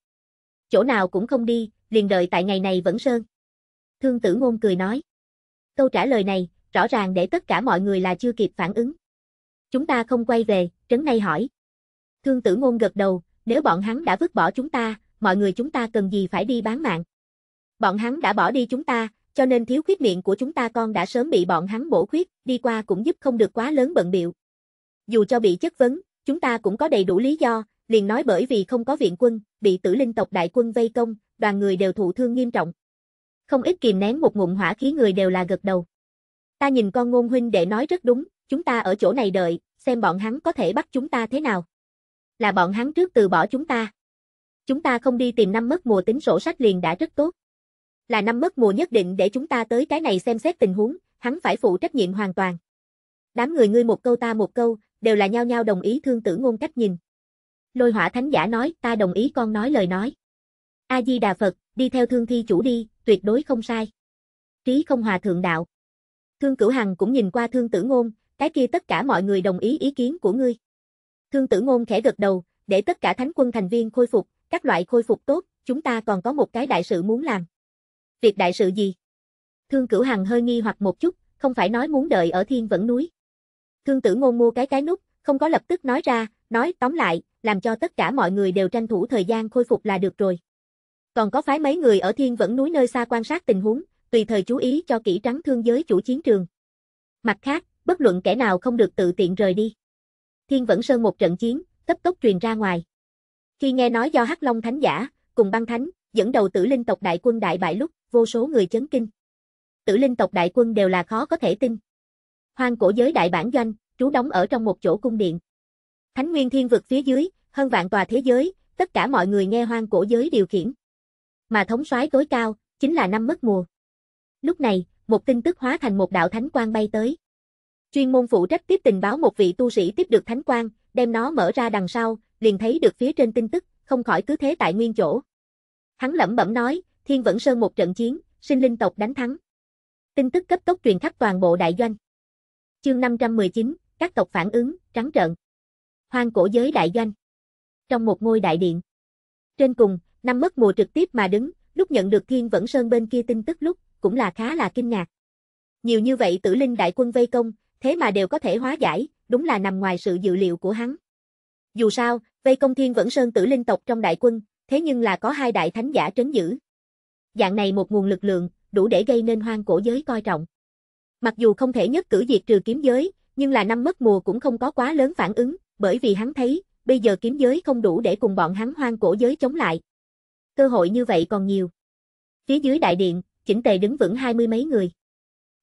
Chỗ nào cũng không đi, liền đợi tại ngày này vẫn sơn. Thương tử ngôn cười nói. Câu trả lời này, rõ ràng để tất cả mọi người là chưa kịp phản ứng. Chúng ta không quay về, trấn nay hỏi. Thương tử ngôn gật đầu, nếu bọn hắn đã vứt bỏ chúng ta, mọi người chúng ta cần gì phải đi bán mạng. Bọn hắn đã bỏ đi chúng ta, cho nên thiếu khuyết miệng của chúng ta con đã sớm bị bọn hắn bổ khuyết, đi qua cũng giúp không được quá lớn bận biệu. Dù cho bị chất vấn, chúng ta cũng có đầy đủ lý do, liền nói bởi vì không có viện quân, bị tử linh tộc đại quân vây công, đoàn người đều thụ thương nghiêm trọng. Không ít kìm nén một ngụm hỏa khí người đều là gật đầu. Ta nhìn con ngôn huynh để nói rất đúng, chúng ta ở chỗ này đợi, xem bọn hắn có thể bắt chúng ta thế nào. Là bọn hắn trước từ bỏ chúng ta. Chúng ta không đi tìm năm mất mùa tính sổ sách liền đã rất tốt là năm mất mùa nhất định để chúng ta tới cái này xem xét tình huống, hắn phải phụ trách nhiệm hoàn toàn. Đám người ngươi một câu ta một câu, đều là nhao nhao đồng ý thương tử ngôn cách nhìn. Lôi hỏa thánh giả nói, ta đồng ý con nói lời nói. A-di-đà Phật, đi theo thương thi chủ đi, tuyệt đối không sai. Trí không hòa thượng đạo. Thương cửu hằng cũng nhìn qua thương tử ngôn, cái kia tất cả mọi người đồng ý ý kiến của ngươi. Thương tử ngôn khẽ gật đầu, để tất cả thánh quân thành viên khôi phục, các loại khôi phục tốt, chúng ta còn có một cái đại sự muốn làm việc đại sự gì? Thương Cửu Hằng hơi nghi hoặc một chút, không phải nói muốn đợi ở Thiên Vẫn núi. Thương Tử Ngôn mua cái cái nút, không có lập tức nói ra, nói tóm lại, làm cho tất cả mọi người đều tranh thủ thời gian khôi phục là được rồi. Còn có phái mấy người ở Thiên Vẫn núi nơi xa quan sát tình huống, tùy thời chú ý cho kỹ trắng thương giới chủ chiến trường. Mặt khác, bất luận kẻ nào không được tự tiện rời đi. Thiên Vẫn Sơn một trận chiến, cấp tốc truyền ra ngoài. Khi nghe nói do Hắc Long Thánh giả cùng băng thánh, dẫn đầu tử linh tộc đại quân đại bại lúc, vô số người chấn kinh. Tử linh tộc đại quân đều là khó có thể tin. Hoang cổ giới đại bản doanh, trú đóng ở trong một chỗ cung điện. Thánh nguyên thiên vực phía dưới, hơn vạn tòa thế giới, tất cả mọi người nghe hoang cổ giới điều khiển. Mà thống soái tối cao, chính là năm mất mùa. Lúc này, một tin tức hóa thành một đạo thánh quan bay tới. Chuyên môn phụ trách tiếp tình báo một vị tu sĩ tiếp được thánh quan đem nó mở ra đằng sau, liền thấy được phía trên tin tức, không khỏi cứ thế tại nguyên chỗ. Hắn lẩm bẩm nói, Thiên Vẫn Sơn một trận chiến, sinh linh tộc đánh thắng. Tin tức cấp tốc truyền khắp toàn bộ đại doanh. Chương 519, các tộc phản ứng, trắng trợn. Hoang cổ giới đại doanh. Trong một ngôi đại điện. Trên cùng, năm mất mùa trực tiếp mà đứng, lúc nhận được Thiên Vẫn Sơn bên kia tin tức lúc, cũng là khá là kinh ngạc. Nhiều như vậy tử linh đại quân vây công, thế mà đều có thể hóa giải, đúng là nằm ngoài sự dự liệu của hắn. Dù sao, vây công Thiên Vẫn Sơn tử linh tộc trong đại quân, thế nhưng là có hai đại thánh giả trấn giữ. Dạng này một nguồn lực lượng, đủ để gây nên hoang cổ giới coi trọng. Mặc dù không thể nhất cử diệt trừ kiếm giới, nhưng là năm mất mùa cũng không có quá lớn phản ứng, bởi vì hắn thấy, bây giờ kiếm giới không đủ để cùng bọn hắn hoang cổ giới chống lại. Cơ hội như vậy còn nhiều. Phía dưới đại điện, chỉnh tề đứng vững hai mươi mấy người.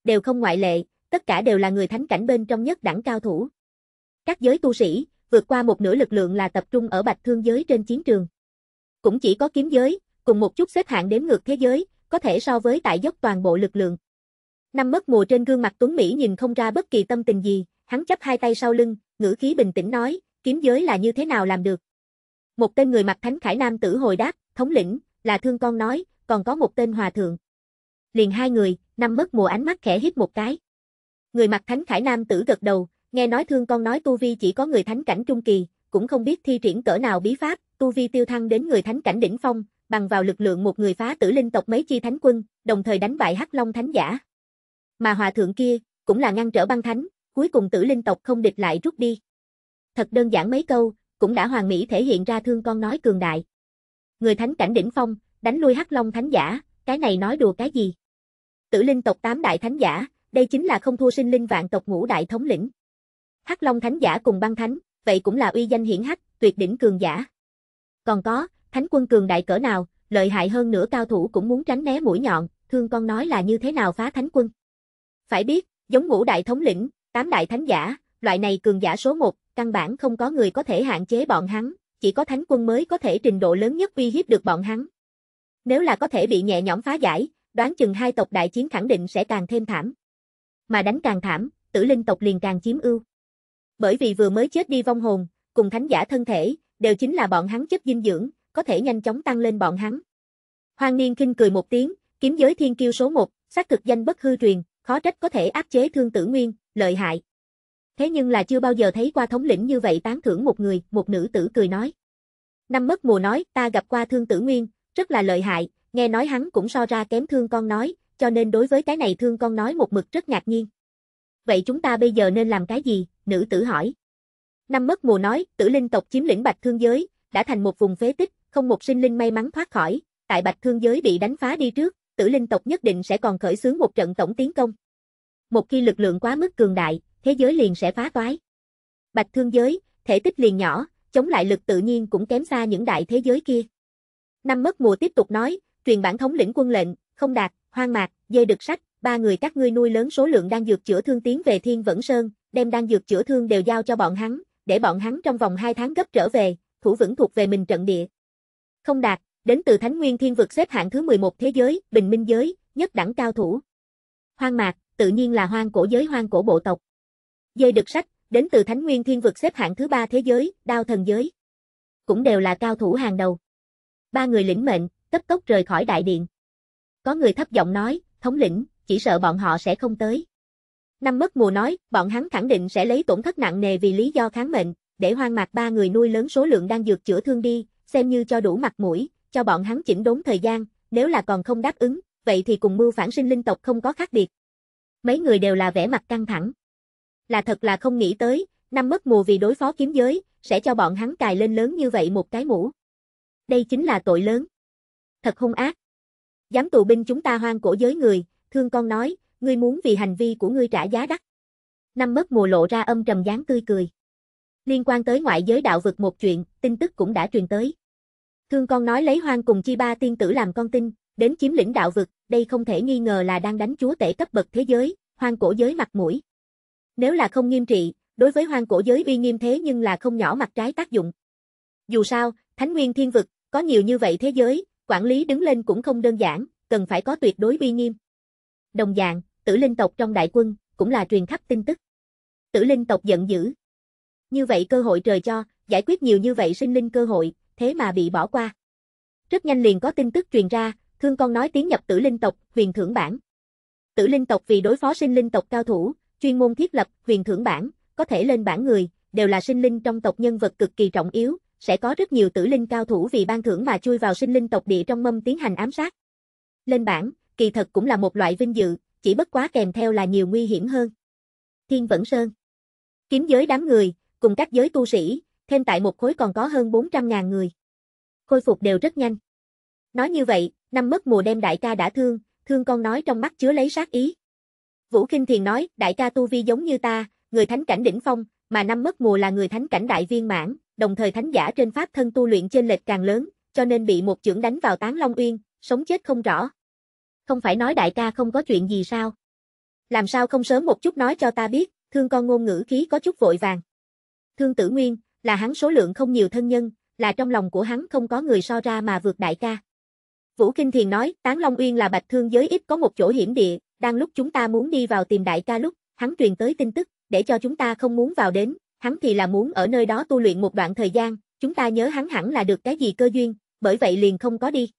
Đều không ngoại lệ, tất cả đều là người thánh cảnh bên trong nhất đẳng cao thủ. Các giới tu sĩ, vượt qua một nửa lực lượng là tập trung ở bạch thương giới trên chiến trường. Cũng chỉ có kiếm giới, cùng một chút xếp hạng đếm ngược thế giới, có thể so với tại dốc toàn bộ lực lượng. Năm mất mùa trên gương mặt Tuấn Mỹ nhìn không ra bất kỳ tâm tình gì, hắn chấp hai tay sau lưng, ngữ khí bình tĩnh nói, kiếm giới là như thế nào làm được. Một tên người mặc thánh khải nam tử hồi đáp, thống lĩnh, là thương con nói, còn có một tên hòa thượng. Liền hai người, năm mất mùa ánh mắt khẽ hít một cái. Người mặc thánh khải nam tử gật đầu, nghe nói thương con nói tu vi chỉ có người thánh cảnh trung kỳ, cũng không biết thi triển cỡ nào bí pháp, tu vi tiêu thăng đến người thánh cảnh đỉnh phong, bằng vào lực lượng một người phá tử linh tộc mấy chi thánh quân, đồng thời đánh bại Hắc Long thánh giả. Mà hòa thượng kia cũng là ngăn trở băng thánh, cuối cùng tử linh tộc không địch lại rút đi. Thật đơn giản mấy câu, cũng đã hoàn mỹ thể hiện ra thương con nói cường đại. Người thánh cảnh đỉnh phong, đánh lui Hắc Long thánh giả, cái này nói đùa cái gì? Tử linh tộc tám đại thánh giả, đây chính là không thua sinh linh vạn tộc ngũ đại thống lĩnh. Hắc Long thánh giả cùng băng thánh, vậy cũng là uy danh hiển hách, tuyệt đỉnh cường giả. Còn có, thánh quân cường đại cỡ nào, lợi hại hơn nữa cao thủ cũng muốn tránh né mũi nhọn, thương con nói là như thế nào phá thánh quân. Phải biết, giống ngũ đại thống lĩnh, tám đại thánh giả, loại này cường giả số một, căn bản không có người có thể hạn chế bọn hắn, chỉ có thánh quân mới có thể trình độ lớn nhất uy hiếp được bọn hắn. Nếu là có thể bị nhẹ nhõm phá giải, đoán chừng hai tộc đại chiến khẳng định sẽ càng thêm thảm. Mà đánh càng thảm, tử linh tộc liền càng chiếm ưu. Bởi vì vừa mới chết đi vong hồn, cùng thánh giả thân thể, đều chính là bọn hắn chất dinh dưỡng, có thể nhanh chóng tăng lên bọn hắn. Hoàng Niên khinh cười một tiếng, kiếm giới thiên kiêu số một, xác thực danh bất hư truyền, khó trách có thể áp chế thương tử nguyên, lợi hại. Thế nhưng là chưa bao giờ thấy qua thống lĩnh như vậy tán thưởng một người, một nữ tử cười nói. Năm mất mùa nói, ta gặp qua thương tử nguyên, rất là lợi hại, nghe nói hắn cũng so ra kém thương con nói, cho nên đối với cái này thương con nói một mực rất ngạc nhiên. Vậy chúng ta bây giờ nên làm cái gì? Nữ tử hỏi. Năm mất mùa nói, tử linh tộc chiếm lĩnh Bạch Thương Giới, đã thành một vùng phế tích, không một sinh linh may mắn thoát khỏi, tại Bạch Thương Giới bị đánh phá đi trước, tử linh tộc nhất định sẽ còn khởi xướng một trận tổng tiến công. Một khi lực lượng quá mức cường đại, thế giới liền sẽ phá toái. Bạch Thương Giới, thể tích liền nhỏ, chống lại lực tự nhiên cũng kém xa những đại thế giới kia. Năm mất mùa tiếp tục nói, truyền bản thống lĩnh quân lệnh, không đạt, hoang mạc, dây được sách, ba người các ngươi nuôi lớn số lượng đang dược chữa thương tiến về Thiên Vẫn Sơn, đem đang dược chữa thương đều giao cho bọn hắn, để bọn hắn trong vòng 2 tháng gấp trở về, thủ vững thuộc về mình trận địa. Không đạt, đến từ Thánh Nguyên Thiên vực xếp hạng thứ 11 thế giới, bình minh giới, nhất đẳng cao thủ. Hoang mạc, tự nhiên là hoang cổ giới hoang cổ bộ tộc. dây được sách, đến từ Thánh Nguyên Thiên vực xếp hạng thứ 3 thế giới, đao thần giới. Cũng đều là cao thủ hàng đầu. Ba người lĩnh mệnh, cấp tốc rời khỏi đại điện. Có người thấp giọng nói, thống lĩnh, chỉ sợ bọn họ sẽ không tới. Năm mất mùa nói, bọn hắn khẳng định sẽ lấy tổn thất nặng nề vì lý do kháng mệnh, để hoang mạc ba người nuôi lớn số lượng đang dược chữa thương đi, xem như cho đủ mặt mũi, cho bọn hắn chỉnh đốn thời gian, nếu là còn không đáp ứng, vậy thì cùng mưu phản sinh linh tộc không có khác biệt. Mấy người đều là vẻ mặt căng thẳng. Là thật là không nghĩ tới, năm mất mùa vì đối phó kiếm giới, sẽ cho bọn hắn cài lên lớn như vậy một cái mũ. Đây chính là tội lớn. Thật hung ác. Giám tù binh chúng ta hoang cổ giới người, thương con nói, ngươi muốn vì hành vi của ngươi trả giá đắt. Năm mất mùa lộ ra âm trầm dáng tươi cười. Liên quan tới ngoại giới đạo vực một chuyện, tin tức cũng đã truyền tới. Thương con nói lấy hoang cùng chi ba tiên tử làm con tin, đến chiếm lĩnh đạo vực, đây không thể nghi ngờ là đang đánh chúa tể cấp bậc thế giới, hoang cổ giới mặt mũi. Nếu là không nghiêm trị, đối với hoang cổ giới uy nghiêm thế nhưng là không nhỏ mặt trái tác dụng. Dù sao, Thánh Nguyên Thiên Vực, có nhiều như vậy thế giới, quản lý đứng lên cũng không đơn giản, cần phải có tuyệt đối uy nghiêm. Đồng dạng, tử linh tộc trong đại quân, cũng là truyền khắp tin tức. Tử linh tộc giận dữ. Như vậy cơ hội trời cho, giải quyết nhiều như vậy sinh linh cơ hội, thế mà bị bỏ qua. Rất nhanh liền có tin tức truyền ra, thương con nói tiếng nhập tử linh tộc, huyền thưởng bản. Tử linh tộc vì đối phó sinh linh tộc cao thủ, chuyên môn thiết lập huyền thưởng bản, có thể lên bản người, đều là sinh linh trong tộc nhân vật cực kỳ trọng yếu, sẽ có rất nhiều tử linh cao thủ vì ban thưởng mà chui vào sinh linh tộc địa trong mâm tiến hành ám sát. Lên bản, kỳ thật cũng là một loại vinh dự, chỉ bất quá kèm theo là nhiều nguy hiểm hơn. Thiên Vẫn Sơn Kiếm giới đám người, cùng các giới tu sĩ, thêm tại một khối còn có hơn 400.000 người. Khôi phục đều rất nhanh. Nói như vậy, năm mất mùa đêm đại ca đã thương, thương con nói trong mắt chứa lấy sát ý. Vũ Kinh Thiền nói, đại ca tu vi giống như ta, người thánh cảnh đỉnh phong, mà năm mất mùa là người thánh cảnh đại viên mãn, đồng thời thánh giả trên pháp thân tu luyện trên lệch càng lớn, cho nên bị một chưởng đánh vào tán Long Uyên, sống chết không rõ không phải nói đại ca không có chuyện gì sao? Làm sao không sớm một chút nói cho ta biết, thương con ngôn ngữ khí có chút vội vàng. Thương tử nguyên, là hắn số lượng không nhiều thân nhân, là trong lòng của hắn không có người so ra mà vượt đại ca. Vũ Kinh Thiền nói, Tán Long Uyên là bạch thương giới ít có một chỗ hiểm địa, đang lúc chúng ta muốn đi vào tìm đại ca lúc, hắn truyền tới tin tức, để cho chúng ta không muốn vào đến, hắn thì là muốn ở nơi đó tu luyện một đoạn thời gian, chúng ta nhớ hắn hẳn là được cái gì cơ duyên, bởi vậy liền không có đi.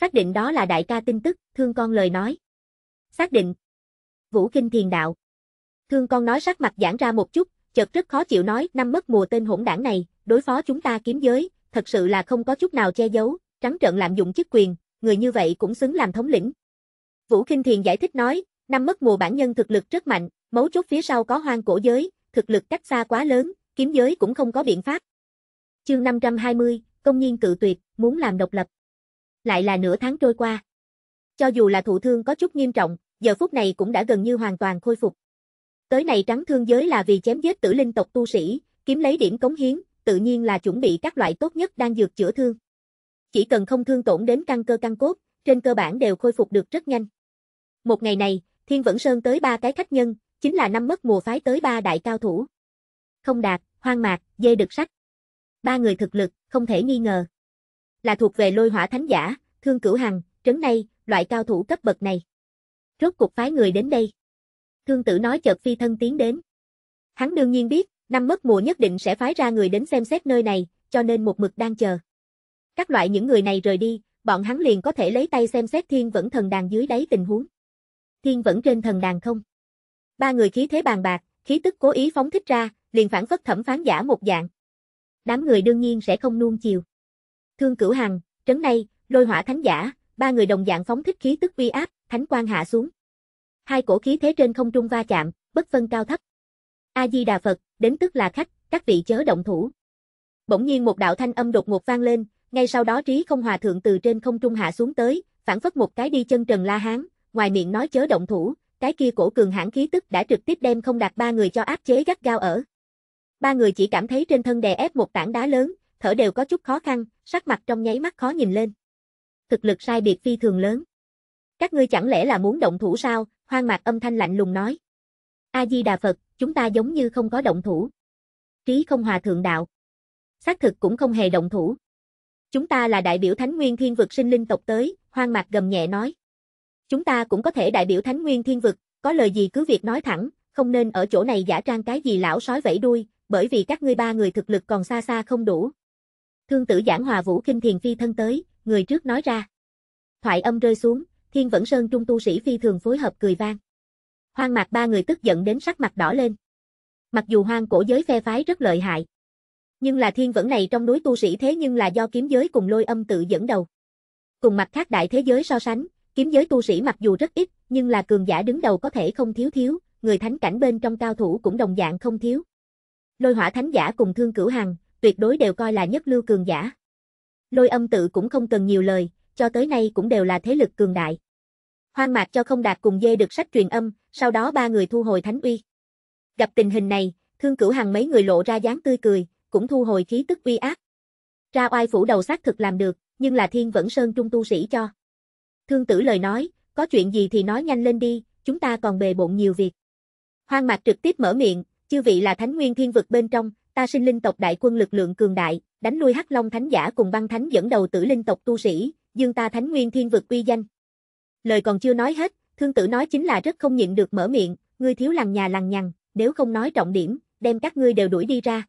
Xác định đó là đại ca tin tức, thương con lời nói. Xác định. Vũ Kinh Thiền đạo. Thương con nói sắc mặt giãn ra một chút, chợt rất khó chịu nói, năm mất mùa tên hỗn đảng này, đối phó chúng ta kiếm giới, thật sự là không có chút nào che giấu, trắng trợn lạm dụng chức quyền, người như vậy cũng xứng làm thống lĩnh. Vũ Kinh Thiền giải thích nói, năm mất mùa bản nhân thực lực rất mạnh, mấu chốt phía sau có hoang cổ giới, thực lực cách xa quá lớn, kiếm giới cũng không có biện pháp. Chương 520, công nhiên cự tuyệt, muốn làm độc lập lại là nửa tháng trôi qua. Cho dù là thụ thương có chút nghiêm trọng, giờ phút này cũng đã gần như hoàn toàn khôi phục. Tới này trắng thương giới là vì chém giết tử linh tộc tu sĩ, kiếm lấy điểm cống hiến, tự nhiên là chuẩn bị các loại tốt nhất đang dược chữa thương. Chỉ cần không thương tổn đến căn cơ căn cốt, trên cơ bản đều khôi phục được rất nhanh. Một ngày này, Thiên Vẫn Sơn tới ba cái khách nhân, chính là năm mất mùa phái tới ba đại cao thủ. Không đạt, hoang mạc, dê đực sách. Ba người thực lực, không thể nghi ngờ là thuộc về lôi hỏa thánh giả, thương cửu hằng, trấn nay, loại cao thủ cấp bậc này. Rốt cuộc phái người đến đây. Thương tử nói chợt phi thân tiến đến. Hắn đương nhiên biết, năm mất mùa nhất định sẽ phái ra người đến xem xét nơi này, cho nên một mực đang chờ. Các loại những người này rời đi, bọn hắn liền có thể lấy tay xem xét thiên vẫn thần đàn dưới đáy tình huống. Thiên vẫn trên thần đàn không. Ba người khí thế bàn bạc, khí tức cố ý phóng thích ra, liền phản phất thẩm phán giả một dạng. Đám người đương nhiên sẽ không nuông chiều. Thương Cửu Hằng, trấn nay, lôi hỏa thánh giả, ba người đồng dạng phóng thích khí tức uy áp, thánh quan hạ xuống. Hai cổ khí thế trên không trung va chạm, bất phân cao thấp. A Di Đà Phật, đến tức là khách, các vị chớ động thủ. Bỗng nhiên một đạo thanh âm đột ngột vang lên, ngay sau đó Trí Không Hòa thượng từ trên không trung hạ xuống tới, phản phất một cái đi chân Trần La Hán, ngoài miệng nói chớ động thủ, cái kia cổ cường hãn khí tức đã trực tiếp đem không đạt ba người cho áp chế gắt gao ở. Ba người chỉ cảm thấy trên thân đè ép một tảng đá lớn, thở đều có chút khó khăn, sắc mặt trong nháy mắt khó nhìn lên. Thực lực sai biệt phi thường lớn. Các ngươi chẳng lẽ là muốn động thủ sao? Hoang mạc âm thanh lạnh lùng nói. A-di-đà Phật, chúng ta giống như không có động thủ. Trí không hòa thượng đạo. Xác thực cũng không hề động thủ. Chúng ta là đại biểu Thánh Nguyên Thiên Vực sinh linh tộc tới, hoang mạc gầm nhẹ nói. Chúng ta cũng có thể đại biểu Thánh Nguyên Thiên Vực, có lời gì cứ việc nói thẳng, không nên ở chỗ này giả trang cái gì lão sói vẫy đuôi, bởi vì các ngươi ba người thực lực còn xa xa không đủ, Thương tử giảng hòa vũ kinh thiền phi thân tới, người trước nói ra. Thoại âm rơi xuống, thiên vẫn sơn trung tu sĩ phi thường phối hợp cười vang. Hoang mạc ba người tức giận đến sắc mặt đỏ lên. Mặc dù hoang cổ giới phe phái rất lợi hại. Nhưng là thiên vẫn này trong núi tu sĩ thế nhưng là do kiếm giới cùng lôi âm tự dẫn đầu. Cùng mặt khác đại thế giới so sánh, kiếm giới tu sĩ mặc dù rất ít, nhưng là cường giả đứng đầu có thể không thiếu thiếu, người thánh cảnh bên trong cao thủ cũng đồng dạng không thiếu. Lôi hỏa thánh giả cùng thương cửu hằng, tuyệt đối đều coi là nhất lưu cường giả. Lôi âm tự cũng không cần nhiều lời, cho tới nay cũng đều là thế lực cường đại. Hoang mạc cho không đạt cùng dê được sách truyền âm, sau đó ba người thu hồi thánh uy. Gặp tình hình này, thương cửu hàng mấy người lộ ra dáng tươi cười, cũng thu hồi khí tức uy ác. Ra oai phủ đầu xác thực làm được, nhưng là thiên vẫn sơn trung tu sĩ cho. Thương tử lời nói, có chuyện gì thì nói nhanh lên đi, chúng ta còn bề bộn nhiều việc. Hoang mạc trực tiếp mở miệng, chư vị là thánh nguyên thiên vực bên trong, ta sinh linh tộc đại quân lực lượng cường đại, đánh lui Hắc Long Thánh giả cùng băng thánh dẫn đầu tử linh tộc tu sĩ, dương ta Thánh Nguyên Thiên vực uy danh. Lời còn chưa nói hết, thương tử nói chính là rất không nhịn được mở miệng, ngươi thiếu lằng nhà lằng nhằng, nếu không nói trọng điểm, đem các ngươi đều đuổi đi ra.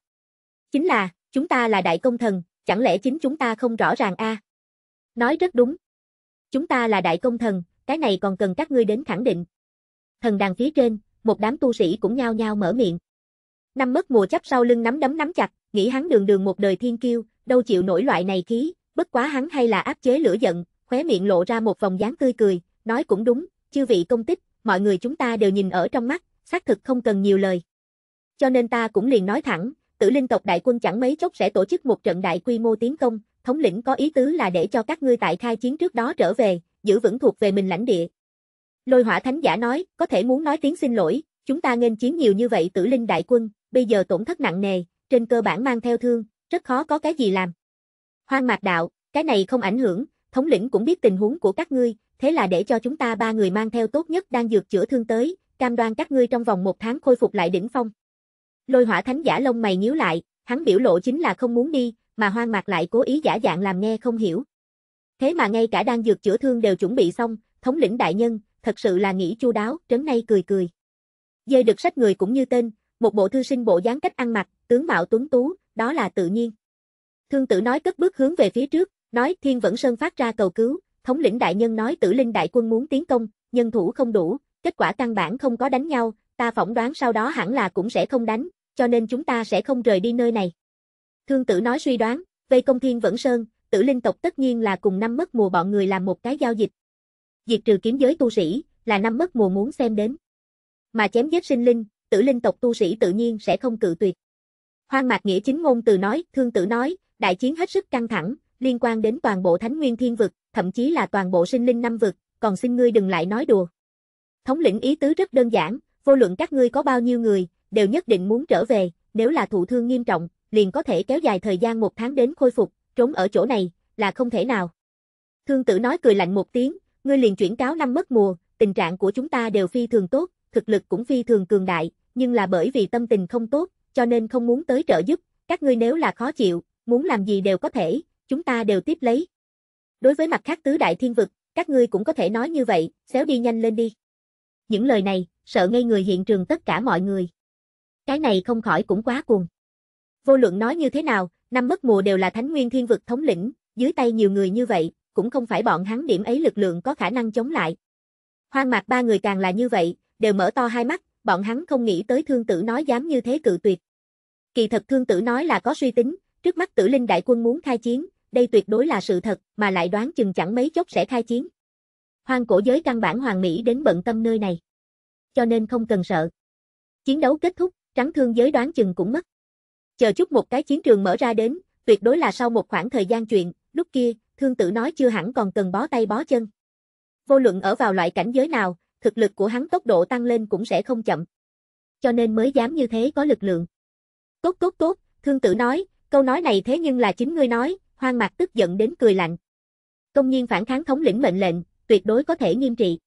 Chính là, chúng ta là đại công thần, chẳng lẽ chính chúng ta không rõ ràng a? Nói rất đúng. Chúng ta là đại công thần, cái này còn cần các ngươi đến khẳng định. Thần đàn phía trên, một đám tu sĩ cũng nhao nhao mở miệng. Năm mất mùa chắp sau lưng nắm đấm nắm chặt, nghĩ hắn đường đường một đời thiên kiêu, đâu chịu nổi loại này khí, bất quá hắn hay là áp chế lửa giận, khóe miệng lộ ra một vòng dáng tươi cười, nói cũng đúng, chư vị công tích, mọi người chúng ta đều nhìn ở trong mắt, xác thực không cần nhiều lời. Cho nên ta cũng liền nói thẳng, tử linh tộc đại quân chẳng mấy chốc sẽ tổ chức một trận đại quy mô tiến công, thống lĩnh có ý tứ là để cho các ngươi tại khai chiến trước đó trở về, giữ vững thuộc về mình lãnh địa. Lôi hỏa thánh giả nói, có thể muốn nói tiếng xin lỗi, chúng ta nên chiến nhiều như vậy tử linh đại quân, bây giờ tổn thất nặng nề, trên cơ bản mang theo thương, rất khó có cái gì làm. Hoang mạc đạo, cái này không ảnh hưởng, thống lĩnh cũng biết tình huống của các ngươi, thế là để cho chúng ta ba người mang theo tốt nhất đang dược chữa thương tới, cam đoan các ngươi trong vòng một tháng khôi phục lại đỉnh phong. Lôi hỏa thánh giả lông mày nhíu lại, hắn biểu lộ chính là không muốn đi, mà hoang mạc lại cố ý giả dạng làm nghe không hiểu. Thế mà ngay cả đang dược chữa thương đều chuẩn bị xong, thống lĩnh đại nhân, thật sự là nghĩ chu đáo, trấn nay cười cười. Dơi được sách người cũng như tên, một bộ thư sinh bộ dáng cách ăn mặc, tướng mạo tuấn tú, đó là tự nhiên. Thương tử nói cất bước hướng về phía trước, nói Thiên Vẫn Sơn phát ra cầu cứu, thống lĩnh đại nhân nói tử linh đại quân muốn tiến công, nhân thủ không đủ, kết quả căn bản không có đánh nhau, ta phỏng đoán sau đó hẳn là cũng sẽ không đánh, cho nên chúng ta sẽ không rời đi nơi này. Thương tử nói suy đoán, vây công Thiên Vẫn Sơn, tử linh tộc tất nhiên là cùng năm mất mùa bọn người làm một cái giao dịch. Diệt trừ kiếm giới tu sĩ, là năm mất mùa muốn xem đến. Mà chém giết sinh linh, tử linh tộc tu sĩ tự nhiên sẽ không cự tuyệt. Hoang Mạc Nghĩa chính ngôn từ nói, thương tử nói, đại chiến hết sức căng thẳng, liên quan đến toàn bộ Thánh Nguyên Thiên vực, thậm chí là toàn bộ sinh linh năm vực, còn xin ngươi đừng lại nói đùa. Thống lĩnh ý tứ rất đơn giản, vô luận các ngươi có bao nhiêu người, đều nhất định muốn trở về, nếu là thụ thương nghiêm trọng, liền có thể kéo dài thời gian một tháng đến khôi phục, trốn ở chỗ này, là không thể nào. Thương tử nói cười lạnh một tiếng, ngươi liền chuyển cáo năm mất mùa, tình trạng của chúng ta đều phi thường tốt, thực lực cũng phi thường cường đại, nhưng là bởi vì tâm tình không tốt, cho nên không muốn tới trợ giúp, các ngươi nếu là khó chịu, muốn làm gì đều có thể, chúng ta đều tiếp lấy. Đối với mặt khác tứ đại thiên vực, các ngươi cũng có thể nói như vậy, xéo đi nhanh lên đi. Những lời này, sợ ngây người hiện trường tất cả mọi người. Cái này không khỏi cũng quá cuồng. Vô luận nói như thế nào, năm mất mùa đều là thánh nguyên thiên vực thống lĩnh, dưới tay nhiều người như vậy, cũng không phải bọn hắn điểm ấy lực lượng có khả năng chống lại. Hoang mạc ba người càng là như vậy, đều mở to hai mắt, bọn hắn không nghĩ tới thương tử nói dám như thế cự tuyệt. Kỳ thật thương tử nói là có suy tính, trước mắt tử linh đại quân muốn khai chiến, đây tuyệt đối là sự thật, mà lại đoán chừng chẳng mấy chốc sẽ khai chiến. Hoang cổ giới căn bản hoàng mỹ đến bận tâm nơi này. Cho nên không cần sợ. Chiến đấu kết thúc, trắng thương giới đoán chừng cũng mất. Chờ chút một cái chiến trường mở ra đến, tuyệt đối là sau một khoảng thời gian chuyện, lúc kia, thương tử nói chưa hẳn còn cần bó tay bó chân. Vô luận ở vào loại cảnh giới nào, thực lực của hắn tốc độ tăng lên cũng sẽ không chậm. Cho nên mới dám như thế có lực lượng. Tốt tốt tốt, thương tử nói, câu nói này thế nhưng là chính ngươi nói, hoang mạc tức giận đến cười lạnh. Công nhiên phản kháng thống lĩnh mệnh lệnh, tuyệt đối có thể nghiêm trị.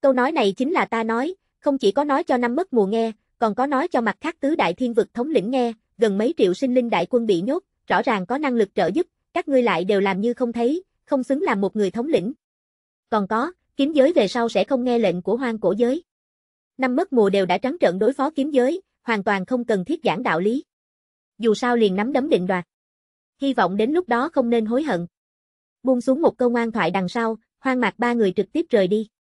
Câu nói này chính là ta nói, không chỉ có nói cho năm mất mùa nghe, còn có nói cho mặt khác tứ đại thiên vực thống lĩnh nghe, gần mấy triệu sinh linh đại quân bị nhốt, rõ ràng có năng lực trợ giúp, các ngươi lại đều làm như không thấy, không xứng làm một người thống lĩnh. Còn có, kiếm giới về sau sẽ không nghe lệnh của hoang cổ giới. Năm mất mùa đều đã trắng trợn đối phó kiếm giới, hoàn toàn không cần thiết giảng đạo lý. Dù sao liền nắm đấm định đoạt. Hy vọng đến lúc đó không nên hối hận. Buông xuống một câu ngoan thoại đằng sau, hoang mạc ba người trực tiếp rời đi.